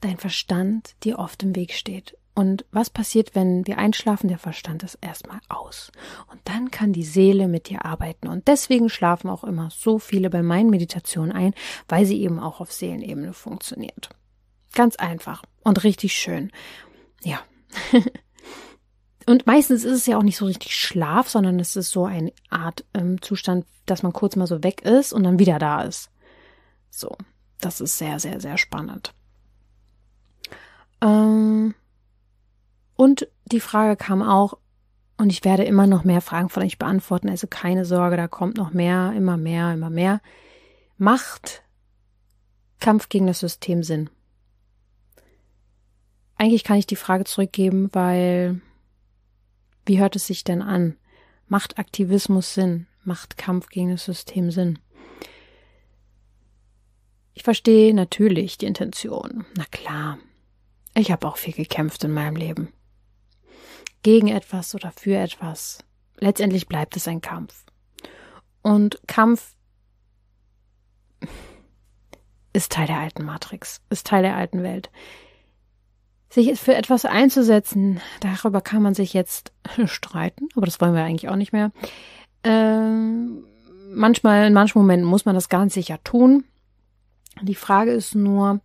dein Verstand dir oft im Weg steht. Und was passiert, wenn wir einschlafen? Der Verstand ist erstmal aus. Und dann kann die Seele mit dir arbeiten. Und deswegen schlafen auch immer so viele bei meinen Meditationen ein, weil sie eben auch auf Seelenebene funktioniert. Ganz einfach und richtig schön. Ja. (laughs) und meistens ist es ja auch nicht so richtig Schlaf, sondern es ist so eine Art ähm, Zustand, dass man kurz mal so weg ist und dann wieder da ist. So, das ist sehr, sehr, sehr spannend. Ähm, und die Frage kam auch, und ich werde immer noch mehr Fragen von euch beantworten, also keine Sorge, da kommt noch mehr, immer mehr, immer mehr. Macht Kampf gegen das System Sinn? Eigentlich kann ich die Frage zurückgeben, weil wie hört es sich denn an? Macht Aktivismus Sinn? Macht Kampf gegen das System Sinn? Ich verstehe natürlich die Intention. Na klar. Ich habe auch viel gekämpft in meinem Leben. Gegen etwas oder für etwas. Letztendlich bleibt es ein Kampf. Und Kampf ist Teil der alten Matrix, ist Teil der alten Welt sich für etwas einzusetzen, darüber kann man sich jetzt (laughs) streiten, aber das wollen wir eigentlich auch nicht mehr. Ähm, manchmal, in manchen Momenten muss man das ganz sicher tun. Die Frage ist nur,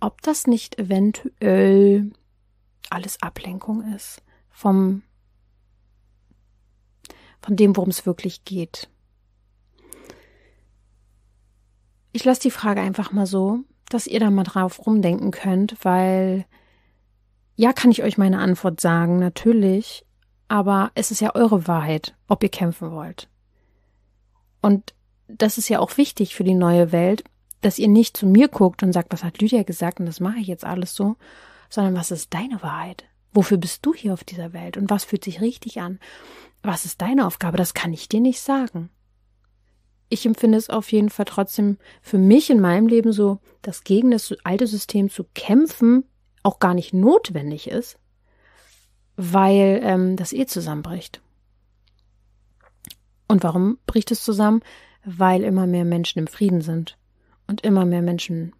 ob das nicht eventuell alles Ablenkung ist vom, von dem, worum es wirklich geht. Ich lasse die Frage einfach mal so, dass ihr da mal drauf rumdenken könnt, weil ja, kann ich euch meine Antwort sagen, natürlich. Aber es ist ja eure Wahrheit, ob ihr kämpfen wollt. Und das ist ja auch wichtig für die neue Welt, dass ihr nicht zu mir guckt und sagt, was hat Lydia gesagt und das mache ich jetzt alles so, sondern was ist deine Wahrheit? Wofür bist du hier auf dieser Welt und was fühlt sich richtig an? Was ist deine Aufgabe? Das kann ich dir nicht sagen. Ich empfinde es auf jeden Fall trotzdem für mich in meinem Leben so, dass gegen das alte System zu kämpfen auch gar nicht notwendig ist, weil ähm, das eh zusammenbricht. Und warum bricht es zusammen? Weil immer mehr Menschen im Frieden sind und immer mehr Menschen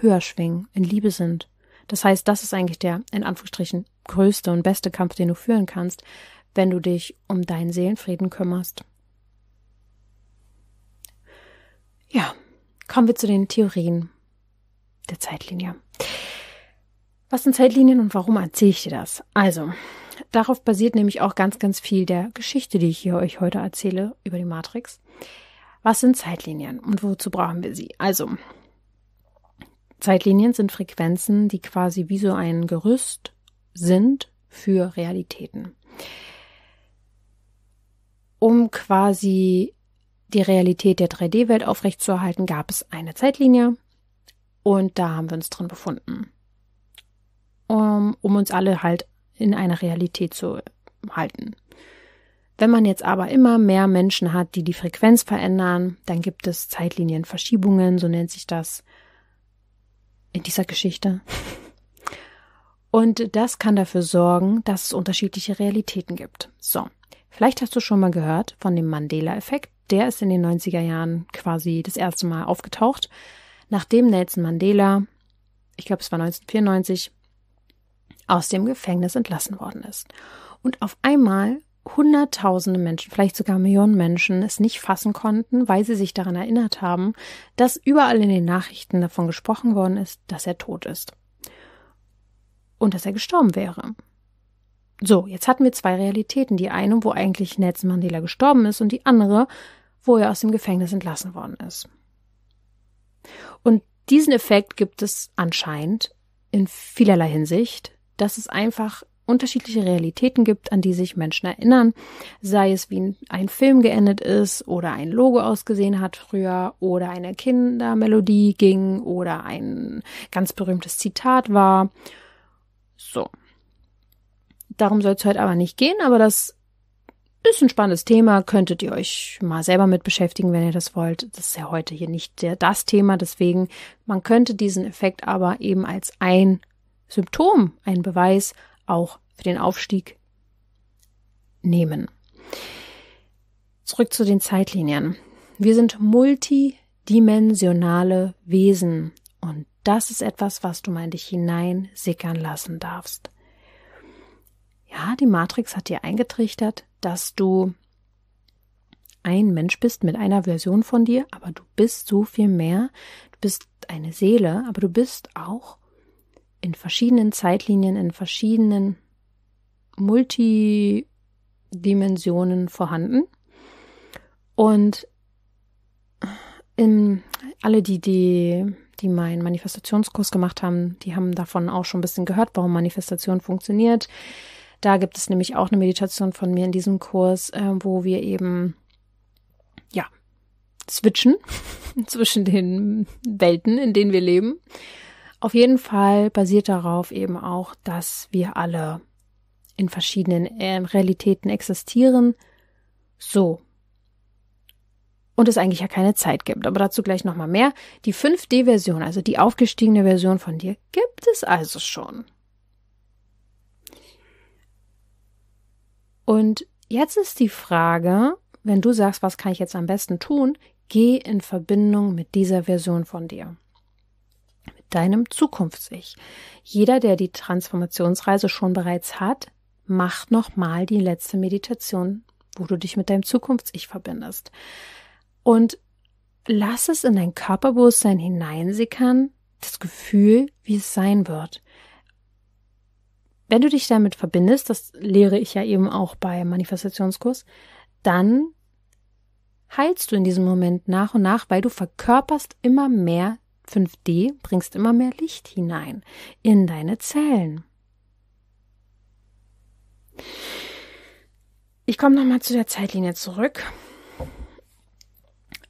höher schwingen, in Liebe sind. Das heißt, das ist eigentlich der, in Anführungsstrichen, größte und beste Kampf, den du führen kannst, wenn du dich um deinen Seelenfrieden kümmerst. Ja, kommen wir zu den Theorien der Zeitlinie. Was sind Zeitlinien und warum erzähle ich dir das? Also, darauf basiert nämlich auch ganz, ganz viel der Geschichte, die ich hier euch heute erzähle über die Matrix. Was sind Zeitlinien und wozu brauchen wir sie? Also, Zeitlinien sind Frequenzen, die quasi wie so ein Gerüst sind für Realitäten. Um quasi die Realität der 3D-Welt aufrechtzuerhalten, gab es eine Zeitlinie und da haben wir uns drin befunden um, ähm, um uns alle halt in einer Realität zu halten. Wenn man jetzt aber immer mehr Menschen hat, die die Frequenz verändern, dann gibt es Zeitlinienverschiebungen, so nennt sich das in dieser Geschichte. (laughs) Und das kann dafür sorgen, dass es unterschiedliche Realitäten gibt. So, vielleicht hast du schon mal gehört von dem Mandela-Effekt. Der ist in den 90er Jahren quasi das erste Mal aufgetaucht, nachdem Nelson Mandela, ich glaube es war 1994, aus dem Gefängnis entlassen worden ist. Und auf einmal Hunderttausende Menschen, vielleicht sogar Millionen Menschen es nicht fassen konnten, weil sie sich daran erinnert haben, dass überall in den Nachrichten davon gesprochen worden ist, dass er tot ist. Und dass er gestorben wäre. So, jetzt hatten wir zwei Realitäten. Die eine, wo eigentlich Nelson Mandela gestorben ist und die andere, wo er aus dem Gefängnis entlassen worden ist. Und diesen Effekt gibt es anscheinend in vielerlei Hinsicht dass es einfach unterschiedliche Realitäten gibt, an die sich Menschen erinnern, sei es wie ein Film geendet ist oder ein Logo ausgesehen hat früher oder eine Kindermelodie ging oder ein ganz berühmtes Zitat war. So. Darum soll es heute aber nicht gehen, aber das ist ein spannendes Thema, könntet ihr euch mal selber mit beschäftigen, wenn ihr das wollt. Das ist ja heute hier nicht der, das Thema, deswegen man könnte diesen Effekt aber eben als ein Symptom ein Beweis auch für den Aufstieg nehmen. Zurück zu den Zeitlinien. Wir sind multidimensionale Wesen und das ist etwas, was du mal in dich hinein sickern lassen darfst. Ja, die Matrix hat dir eingetrichtert, dass du ein Mensch bist mit einer Version von dir, aber du bist so viel mehr. Du bist eine Seele, aber du bist auch in verschiedenen Zeitlinien, in verschiedenen Multidimensionen vorhanden. Und in, alle, die, die, die meinen Manifestationskurs gemacht haben, die haben davon auch schon ein bisschen gehört, warum Manifestation funktioniert. Da gibt es nämlich auch eine Meditation von mir in diesem Kurs, äh, wo wir eben, ja, switchen (laughs) zwischen den Welten, in denen wir leben auf jeden Fall basiert darauf eben auch, dass wir alle in verschiedenen ähm, Realitäten existieren. So. Und es eigentlich ja keine Zeit gibt. Aber dazu gleich nochmal mehr. Die 5D-Version, also die aufgestiegene Version von dir, gibt es also schon. Und jetzt ist die Frage, wenn du sagst, was kann ich jetzt am besten tun, geh in Verbindung mit dieser Version von dir deinem Zukunfts-Ich. Jeder, der die Transformationsreise schon bereits hat, macht noch mal die letzte Meditation, wo du dich mit deinem Zukunfts-Ich verbindest. Und lass es in dein Körperbewusstsein hineinsickern, das Gefühl, wie es sein wird. Wenn du dich damit verbindest, das lehre ich ja eben auch bei Manifestationskurs, dann heilst du in diesem Moment nach und nach, weil du verkörperst immer mehr 5D bringst immer mehr Licht hinein in deine Zellen. Ich komme nochmal zu der Zeitlinie zurück.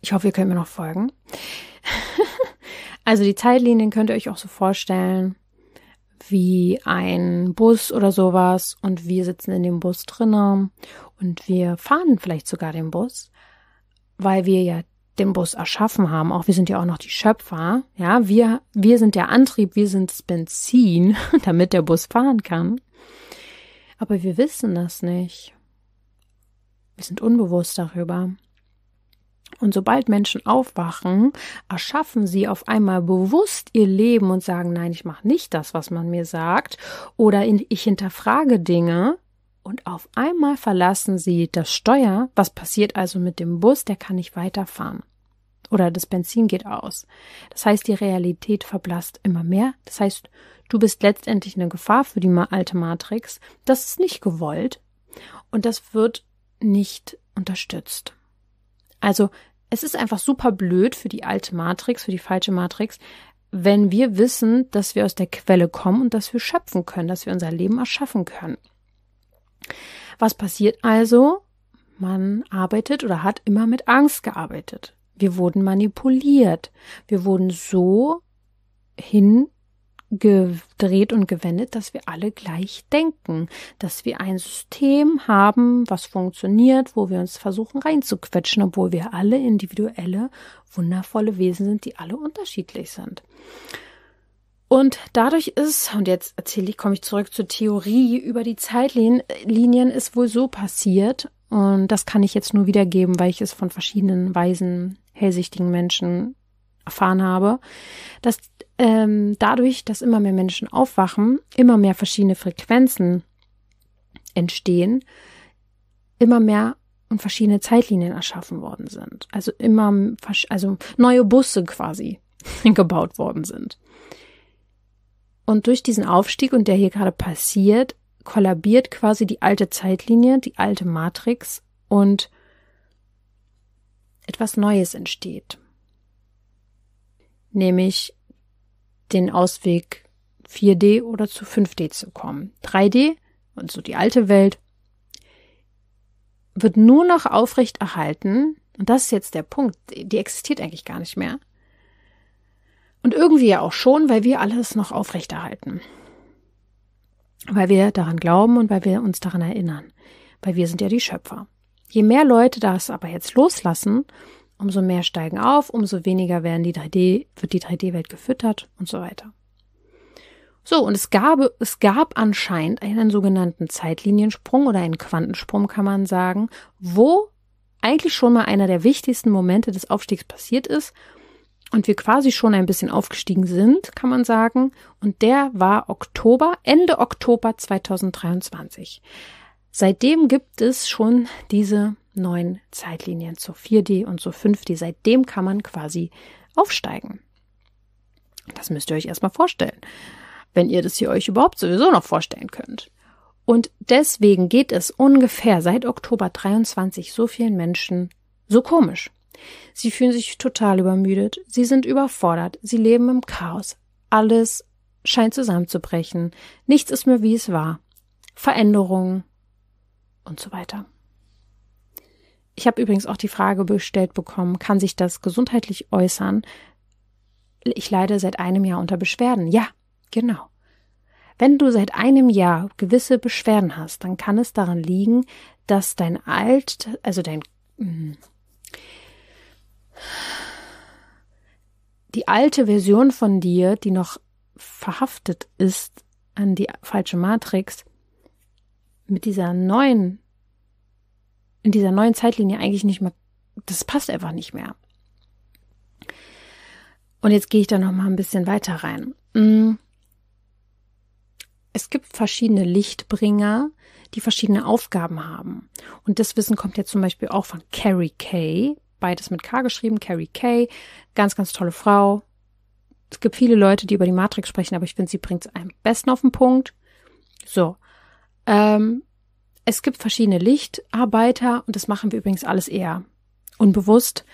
Ich hoffe, ihr könnt mir noch folgen. (laughs) also die Zeitlinien könnt ihr euch auch so vorstellen wie ein Bus oder sowas und wir sitzen in dem Bus drinnen und wir fahren vielleicht sogar den Bus, weil wir ja den Bus erschaffen haben. Auch wir sind ja auch noch die Schöpfer. Ja, wir, wir sind der Antrieb, wir sind das Benzin, (laughs) damit der Bus fahren kann. Aber wir wissen das nicht. Wir sind unbewusst darüber. Und sobald Menschen aufwachen, erschaffen sie auf einmal bewusst ihr Leben und sagen, nein, ich mache nicht das, was man mir sagt, oder ich hinterfrage Dinge, und auf einmal verlassen sie das Steuer. Was passiert also mit dem Bus? Der kann nicht weiterfahren. Oder das Benzin geht aus. Das heißt, die Realität verblasst immer mehr. Das heißt, du bist letztendlich eine Gefahr für die alte Matrix. Das ist nicht gewollt und das wird nicht unterstützt. Also, es ist einfach super blöd für die alte Matrix, für die falsche Matrix, wenn wir wissen, dass wir aus der Quelle kommen und dass wir schöpfen können, dass wir unser Leben erschaffen können. Was passiert also? Man arbeitet oder hat immer mit Angst gearbeitet. Wir wurden manipuliert. Wir wurden so hingedreht und gewendet, dass wir alle gleich denken, dass wir ein System haben, was funktioniert, wo wir uns versuchen reinzuquetschen, obwohl wir alle individuelle, wundervolle Wesen sind, die alle unterschiedlich sind. Und dadurch ist, und jetzt erzähle ich, komme ich zurück zur Theorie über die Zeitlinien, ist wohl so passiert, und das kann ich jetzt nur wiedergeben, weil ich es von verschiedenen weisen, hellsichtigen Menschen erfahren habe, dass ähm, dadurch, dass immer mehr Menschen aufwachen, immer mehr verschiedene Frequenzen entstehen, immer mehr und verschiedene Zeitlinien erschaffen worden sind. Also immer, also neue Busse quasi (laughs) gebaut worden sind. Und durch diesen Aufstieg und der hier gerade passiert, kollabiert quasi die alte Zeitlinie, die alte Matrix und etwas Neues entsteht. Nämlich den Ausweg 4D oder zu 5D zu kommen. 3D und so die alte Welt wird nur noch aufrecht erhalten. Und das ist jetzt der Punkt. Die existiert eigentlich gar nicht mehr. Und irgendwie ja auch schon, weil wir alles noch aufrechterhalten. Weil wir daran glauben und weil wir uns daran erinnern. Weil wir sind ja die Schöpfer. Je mehr Leute das aber jetzt loslassen, umso mehr steigen auf, umso weniger werden die 3D, wird die 3D-Welt gefüttert und so weiter. So, und es gab, es gab anscheinend einen sogenannten Zeitliniensprung oder einen Quantensprung, kann man sagen, wo eigentlich schon mal einer der wichtigsten Momente des Aufstiegs passiert ist und wir quasi schon ein bisschen aufgestiegen sind, kann man sagen. Und der war Oktober, Ende Oktober 2023. Seitdem gibt es schon diese neuen Zeitlinien zur 4D und zur 5D. Seitdem kann man quasi aufsteigen. Das müsst ihr euch erstmal vorstellen, wenn ihr das hier euch überhaupt sowieso noch vorstellen könnt. Und deswegen geht es ungefähr seit Oktober 23 so vielen Menschen so komisch. Sie fühlen sich total übermüdet, sie sind überfordert, sie leben im Chaos. Alles scheint zusammenzubrechen, nichts ist mehr wie es war. Veränderungen und so weiter. Ich habe übrigens auch die Frage bestellt bekommen, kann sich das gesundheitlich äußern? Ich leide seit einem Jahr unter Beschwerden. Ja, genau. Wenn du seit einem Jahr gewisse Beschwerden hast, dann kann es daran liegen, dass dein alt, also dein mm, die alte Version von dir, die noch verhaftet ist an die falsche Matrix, mit dieser neuen, in dieser neuen Zeitlinie eigentlich nicht mehr, das passt einfach nicht mehr. Und jetzt gehe ich da noch mal ein bisschen weiter rein. Mm. Es gibt verschiedene Lichtbringer, die verschiedene Aufgaben haben. Und das Wissen kommt ja zum Beispiel auch von Carrie Kay, beides mit K geschrieben, Carrie Kay. Ganz, ganz tolle Frau. Es gibt viele Leute, die über die Matrix sprechen, aber ich finde, sie bringt es am besten auf den Punkt. So. Ähm, es gibt verschiedene Lichtarbeiter und das machen wir übrigens alles eher unbewusst,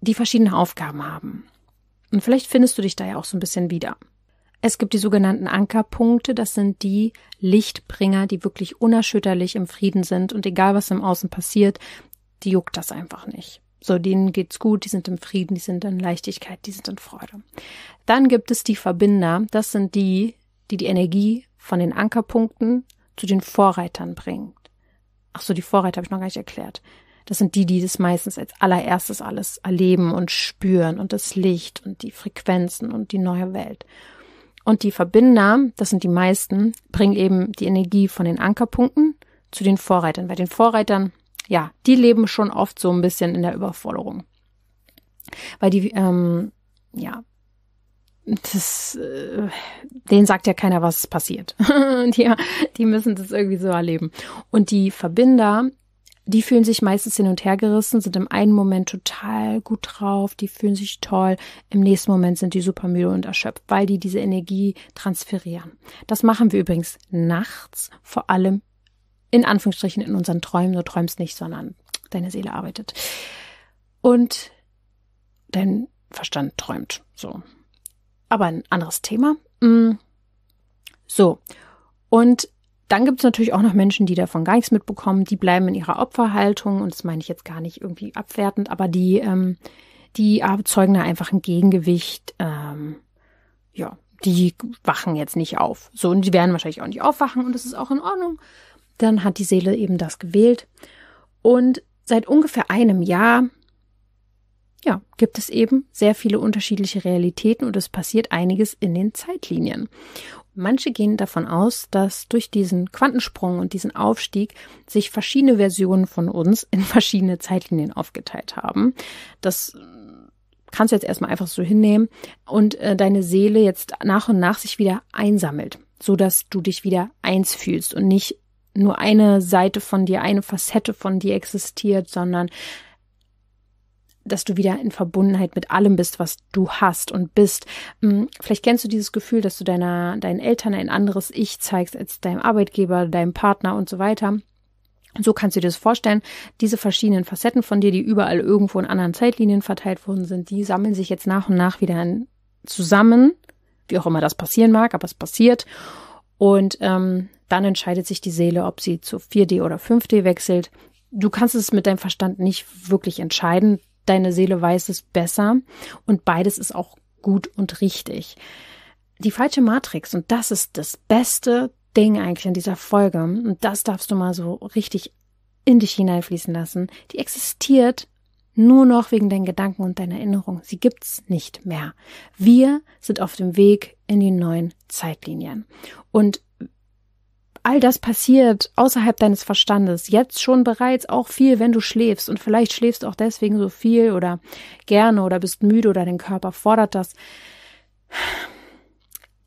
die verschiedene Aufgaben haben. Und vielleicht findest du dich da ja auch so ein bisschen wieder. Es gibt die sogenannten Ankerpunkte, das sind die Lichtbringer, die wirklich unerschütterlich im Frieden sind und egal was im Außen passiert, die juckt das einfach nicht. So, denen geht's gut, die sind im Frieden, die sind in Leichtigkeit, die sind in Freude. Dann gibt es die Verbinder, das sind die, die die Energie von den Ankerpunkten zu den Vorreitern bringt. Ach so, die Vorreiter habe ich noch gar nicht erklärt. Das sind die, die das meistens als allererstes alles erleben und spüren und das Licht und die Frequenzen und die neue Welt. Und die Verbinder, das sind die meisten, bringen eben die Energie von den Ankerpunkten zu den Vorreitern. Bei den Vorreitern ja, die leben schon oft so ein bisschen in der Überforderung. Weil die, ähm, ja, das, äh, denen sagt ja keiner, was passiert. (laughs) die, die müssen das irgendwie so erleben. Und die Verbinder, die fühlen sich meistens hin und her gerissen, sind im einen Moment total gut drauf, die fühlen sich toll, im nächsten Moment sind die super müde und erschöpft, weil die diese Energie transferieren. Das machen wir übrigens nachts, vor allem in Anführungsstrichen in unseren Träumen, du träumst nicht, sondern deine Seele arbeitet. Und dein Verstand träumt. So. Aber ein anderes Thema. Mm. So. Und dann gibt es natürlich auch noch Menschen, die davon gar nichts mitbekommen, die bleiben in ihrer Opferhaltung, und das meine ich jetzt gar nicht irgendwie abwertend, aber die, ähm, die erzeugen da einfach ein Gegengewicht, ähm, ja, die wachen jetzt nicht auf. So, und die werden wahrscheinlich auch nicht aufwachen und das ist auch in Ordnung dann hat die Seele eben das gewählt. Und seit ungefähr einem Jahr, ja, gibt es eben sehr viele unterschiedliche Realitäten und es passiert einiges in den Zeitlinien. Manche gehen davon aus, dass durch diesen Quantensprung und diesen Aufstieg sich verschiedene Versionen von uns in verschiedene Zeitlinien aufgeteilt haben. Das äh, kannst du jetzt erstmal einfach so hinnehmen und äh, deine Seele jetzt nach und nach sich wieder einsammelt, so dass du dich wieder eins fühlst und nicht nur eine Seite von dir, eine Facette von dir existiert, sondern dass du wieder in Verbundenheit mit allem bist, was du hast und bist. Hm, vielleicht kennst du dieses Gefühl, dass du deiner, deinen Eltern ein anderes Ich zeigst als deinem Arbeitgeber, deinem Partner und so weiter. So kannst du dir das vorstellen. Diese verschiedenen Facetten von dir, die überall irgendwo in anderen Zeitlinien verteilt worden sind, die sammeln sich jetzt nach und nach wieder zusammen, wie auch immer das passieren mag, aber es passiert. Und ähm, dann entscheidet sich die Seele, ob sie zu 4D oder 5D wechselt. Du kannst es mit deinem Verstand nicht wirklich entscheiden. Deine Seele weiß es besser. Und beides ist auch gut und richtig. Die falsche Matrix, und das ist das beste Ding eigentlich an dieser Folge, und das darfst du mal so richtig in dich hineinfließen lassen, die existiert nur noch wegen deinen Gedanken und deiner Erinnerung. Sie gibt's nicht mehr. Wir sind auf dem Weg in die neuen Zeitlinien. Und all das passiert außerhalb deines Verstandes. Jetzt schon bereits auch viel, wenn du schläfst. Und vielleicht schläfst du auch deswegen so viel oder gerne oder bist müde oder dein Körper fordert das.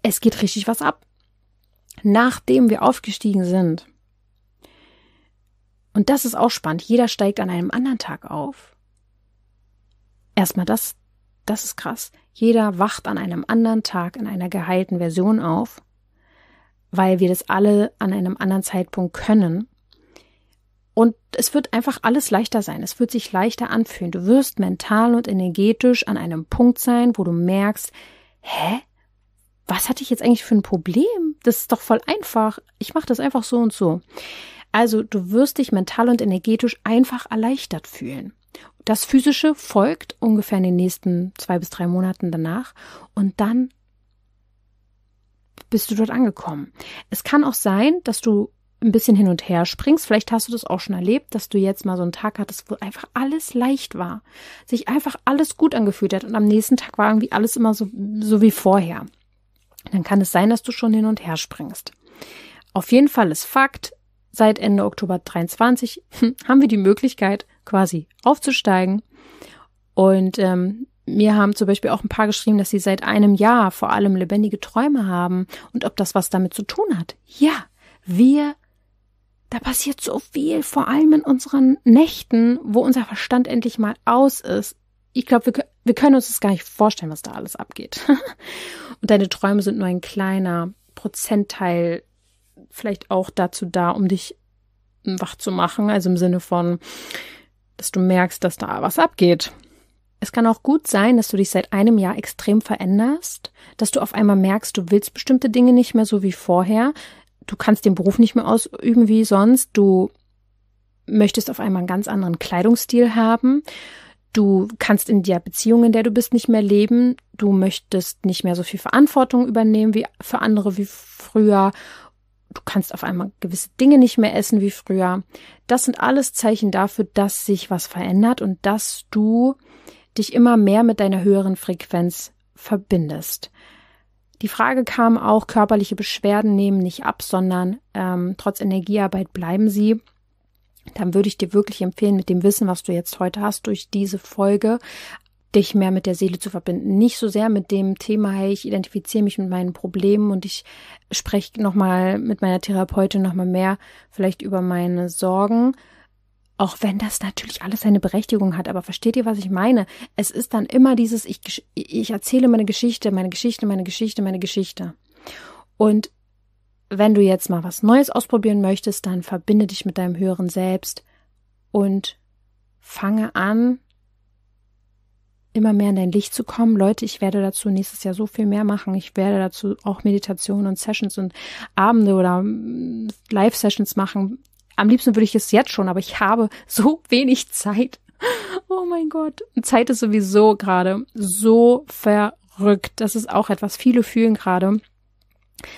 Es geht richtig was ab. Nachdem wir aufgestiegen sind. Und das ist auch spannend. Jeder steigt an einem anderen Tag auf. Erstmal das, das ist krass. Jeder wacht an einem anderen Tag in einer geheilten Version auf, weil wir das alle an einem anderen Zeitpunkt können. Und es wird einfach alles leichter sein. Es wird sich leichter anfühlen. Du wirst mental und energetisch an einem Punkt sein, wo du merkst, hä? Was hatte ich jetzt eigentlich für ein Problem? Das ist doch voll einfach. Ich mache das einfach so und so. Also du wirst dich mental und energetisch einfach erleichtert fühlen. Das physische folgt ungefähr in den nächsten zwei bis drei Monaten danach und dann bist du dort angekommen. Es kann auch sein, dass du ein bisschen hin und her springst. Vielleicht hast du das auch schon erlebt, dass du jetzt mal so einen Tag hattest, wo einfach alles leicht war, sich einfach alles gut angefühlt hat und am nächsten Tag war irgendwie alles immer so, so wie vorher. Dann kann es sein, dass du schon hin und her springst. Auf jeden Fall ist Fakt, seit Ende Oktober 23 (laughs) haben wir die Möglichkeit, quasi aufzusteigen. Und ähm, mir haben zum Beispiel auch ein paar geschrieben, dass sie seit einem Jahr vor allem lebendige Träume haben und ob das was damit zu tun hat. Ja, wir, da passiert so viel, vor allem in unseren Nächten, wo unser Verstand endlich mal aus ist. Ich glaube, wir, wir können uns das gar nicht vorstellen, was da alles abgeht. (laughs) und deine Träume sind nur ein kleiner Prozentteil vielleicht auch dazu da, um dich wach zu machen. Also im Sinne von, dass du merkst, dass da was abgeht. Es kann auch gut sein, dass du dich seit einem Jahr extrem veränderst, dass du auf einmal merkst, du willst bestimmte Dinge nicht mehr so wie vorher, du kannst den Beruf nicht mehr ausüben wie sonst, du möchtest auf einmal einen ganz anderen Kleidungsstil haben, du kannst in der Beziehung, in der du bist, nicht mehr leben, du möchtest nicht mehr so viel Verantwortung übernehmen wie für andere wie früher du kannst auf einmal gewisse Dinge nicht mehr essen wie früher. Das sind alles Zeichen dafür, dass sich was verändert und dass du dich immer mehr mit deiner höheren Frequenz verbindest. Die Frage kam auch, körperliche Beschwerden nehmen nicht ab, sondern ähm, trotz Energiearbeit bleiben sie. Dann würde ich dir wirklich empfehlen, mit dem Wissen, was du jetzt heute hast, durch diese Folge dich mehr mit der Seele zu verbinden. Nicht so sehr mit dem Thema, hey, ich identifiziere mich mit meinen Problemen und ich spreche nochmal mit meiner Therapeutin nochmal mehr vielleicht über meine Sorgen. Auch wenn das natürlich alles seine Berechtigung hat, aber versteht ihr, was ich meine? Es ist dann immer dieses, ich, ich erzähle meine Geschichte, meine Geschichte, meine Geschichte, meine Geschichte. Und wenn du jetzt mal was Neues ausprobieren möchtest, dann verbinde dich mit deinem höheren Selbst und fange an, immer mehr in dein Licht zu kommen. Leute, ich werde dazu nächstes Jahr so viel mehr machen. Ich werde dazu auch Meditationen und Sessions und Abende oder mm, Live-Sessions machen. Am liebsten würde ich es jetzt schon, aber ich habe so (laughs) wenig Zeit. Oh mein Gott. Zeit ist sowieso gerade so verrückt. Das ist auch etwas, viele fühlen gerade,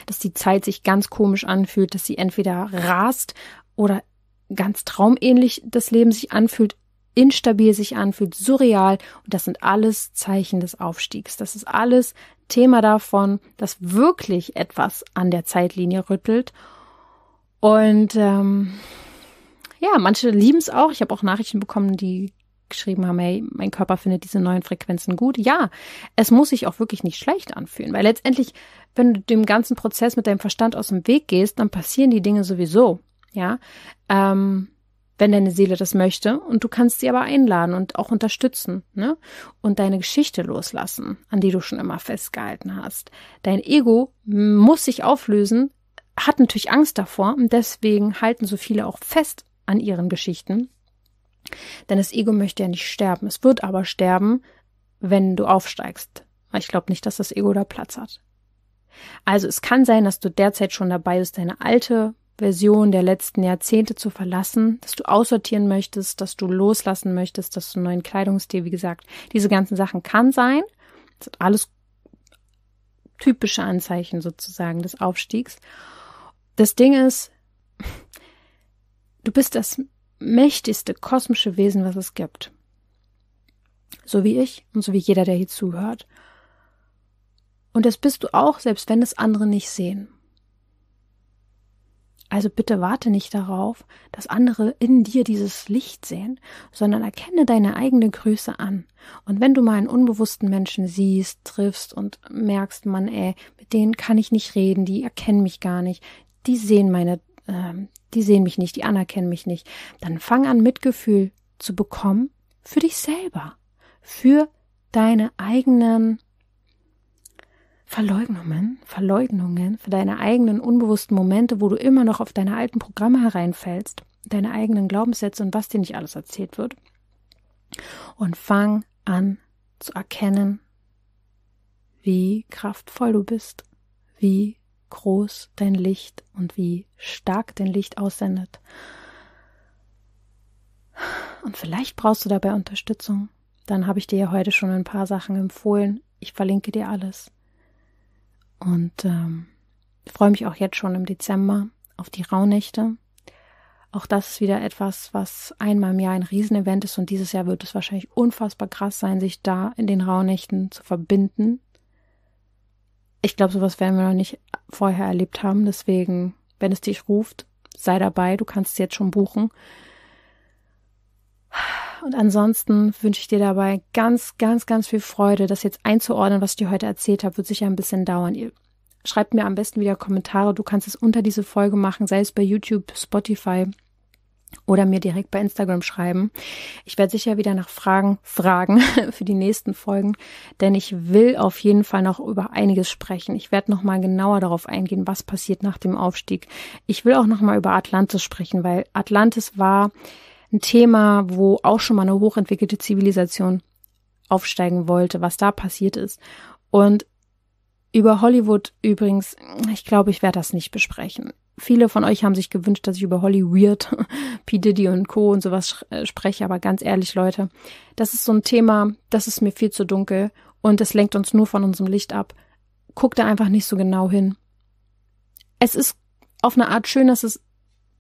dass die Zeit sich ganz komisch anfühlt, dass sie entweder rast oder ganz traumähnlich das Leben sich anfühlt instabil sich anfühlt, surreal. Und das sind alles Zeichen des Aufstiegs. Das ist alles Thema davon, dass wirklich etwas an der Zeitlinie rüttelt. Und ähm, ja, manche lieben es auch. Ich habe auch Nachrichten bekommen, die geschrieben haben, hey, mein Körper findet diese neuen Frequenzen gut. Ja, es muss sich auch wirklich nicht schlecht anfühlen, weil letztendlich, wenn du dem ganzen Prozess mit deinem Verstand aus dem Weg gehst, dann passieren die Dinge sowieso. Ja, ähm, wenn deine Seele das möchte. Und du kannst sie aber einladen und auch unterstützen ne? und deine Geschichte loslassen, an die du schon immer festgehalten hast. Dein Ego muss sich auflösen, hat natürlich Angst davor und deswegen halten so viele auch fest an ihren Geschichten. Denn das Ego möchte ja nicht sterben. Es wird aber sterben, wenn du aufsteigst. Ich glaube nicht, dass das Ego da Platz hat. Also es kann sein, dass du derzeit schon dabei bist, deine alte Version der letzten Jahrzehnte zu verlassen, dass du aussortieren möchtest, dass du loslassen möchtest, dass du einen neuen Kleidungsstil, wie gesagt, diese ganzen Sachen kann sein. Das sind alles typische Anzeichen sozusagen des Aufstiegs. Das Ding ist, du bist das mächtigste kosmische Wesen, was es gibt. So wie ich und so wie jeder, der hier zuhört. Und das bist du auch, selbst wenn es andere nicht sehen. Also bitte warte nicht darauf, dass andere in dir dieses Licht sehen, sondern erkenne deine eigene Größe an. Und wenn du mal einen unbewussten Menschen siehst, triffst und merkst, man, ey, mit denen kann ich nicht reden, die erkennen mich gar nicht, die sehen meine, äh, die sehen mich nicht, die anerkennen mich nicht, dann fang an, Mitgefühl zu bekommen für dich selber, für deine eigenen Verleugnungen, Verleugnungen für deine eigenen unbewussten Momente, wo du immer noch auf deine alten Programme hereinfällst, deine eigenen Glaubenssätze und was dir nicht alles erzählt wird. Und fang an zu erkennen, wie kraftvoll du bist, wie groß dein Licht und wie stark dein Licht aussendet. Und vielleicht brauchst du dabei Unterstützung. Dann habe ich dir ja heute schon ein paar Sachen empfohlen. Ich verlinke dir alles. Und ähm, freue mich auch jetzt schon im Dezember auf die Rauhnächte. Auch das ist wieder etwas, was einmal im Jahr ein Riesenevent ist und dieses Jahr wird es wahrscheinlich unfassbar krass sein, sich da in den Rauhnächten zu verbinden. Ich glaube, sowas werden wir noch nicht vorher erlebt haben, deswegen, wenn es dich ruft, sei dabei, du kannst es jetzt schon buchen. Und ansonsten wünsche ich dir dabei ganz, ganz, ganz viel Freude, das jetzt einzuordnen, was ich dir heute erzählt habe, wird sicher ein bisschen dauern. Schreib mir am besten wieder Kommentare. Du kannst es unter diese Folge machen, sei es bei YouTube, Spotify oder mir direkt bei Instagram schreiben. Ich werde sicher wieder nach Fragen fragen (laughs) für die nächsten Folgen, denn ich will auf jeden Fall noch über einiges sprechen. Ich werde noch mal genauer darauf eingehen, was passiert nach dem Aufstieg. Ich will auch noch mal über Atlantis sprechen, weil Atlantis war ein Thema, wo auch schon mal eine hochentwickelte Zivilisation aufsteigen wollte, was da passiert ist. Und über Hollywood übrigens, ich glaube, ich werde das nicht besprechen. Viele von euch haben sich gewünscht, dass ich über Hollyweird, (laughs) P. Diddy und Co. und sowas äh, spreche, aber ganz ehrlich, Leute, das ist so ein Thema, das ist mir viel zu dunkel und das lenkt uns nur von unserem Licht ab. Guckt da einfach nicht so genau hin. Es ist auf eine Art schön, dass es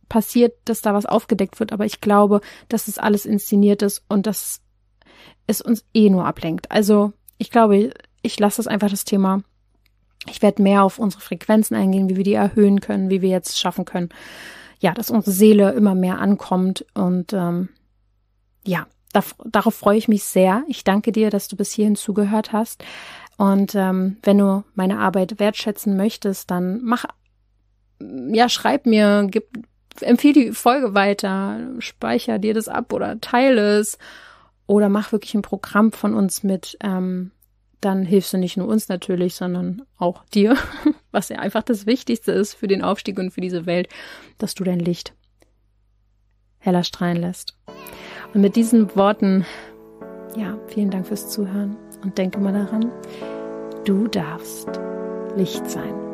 passiert, dass da was aufgedeckt wird, aber ich glaube, dass das alles inszeniert ist und dass es uns eh nur ablenkt. Also ich glaube, ich lasse das einfach das Thema. Ich werde mehr auf unsere Frequenzen eingehen, wie wir die erhöhen können, wie wir jetzt schaffen können. Ja, dass unsere Seele immer mehr ankommt und ähm, ja, da, darauf freue ich mich sehr. Ich danke dir, dass du bis hierhin zugehört hast. Und ähm, wenn du meine Arbeit wertschätzen möchtest, dann mach ja, schreib mir, gib empfehle die Folge weiter, speicher dir das ab oder teile es oder mach wirklich ein Programm von uns mit. Ähm, dann hilfst du nicht nur uns natürlich, sondern auch dir, (laughs) was ja einfach das Wichtigste ist für den Aufstieg und für diese Welt, dass du dein Licht heller strahlen lässt. Und mit diesen Worten, ja, vielen Dank fürs Zuhören und denke mal daran, du darfst Licht sein.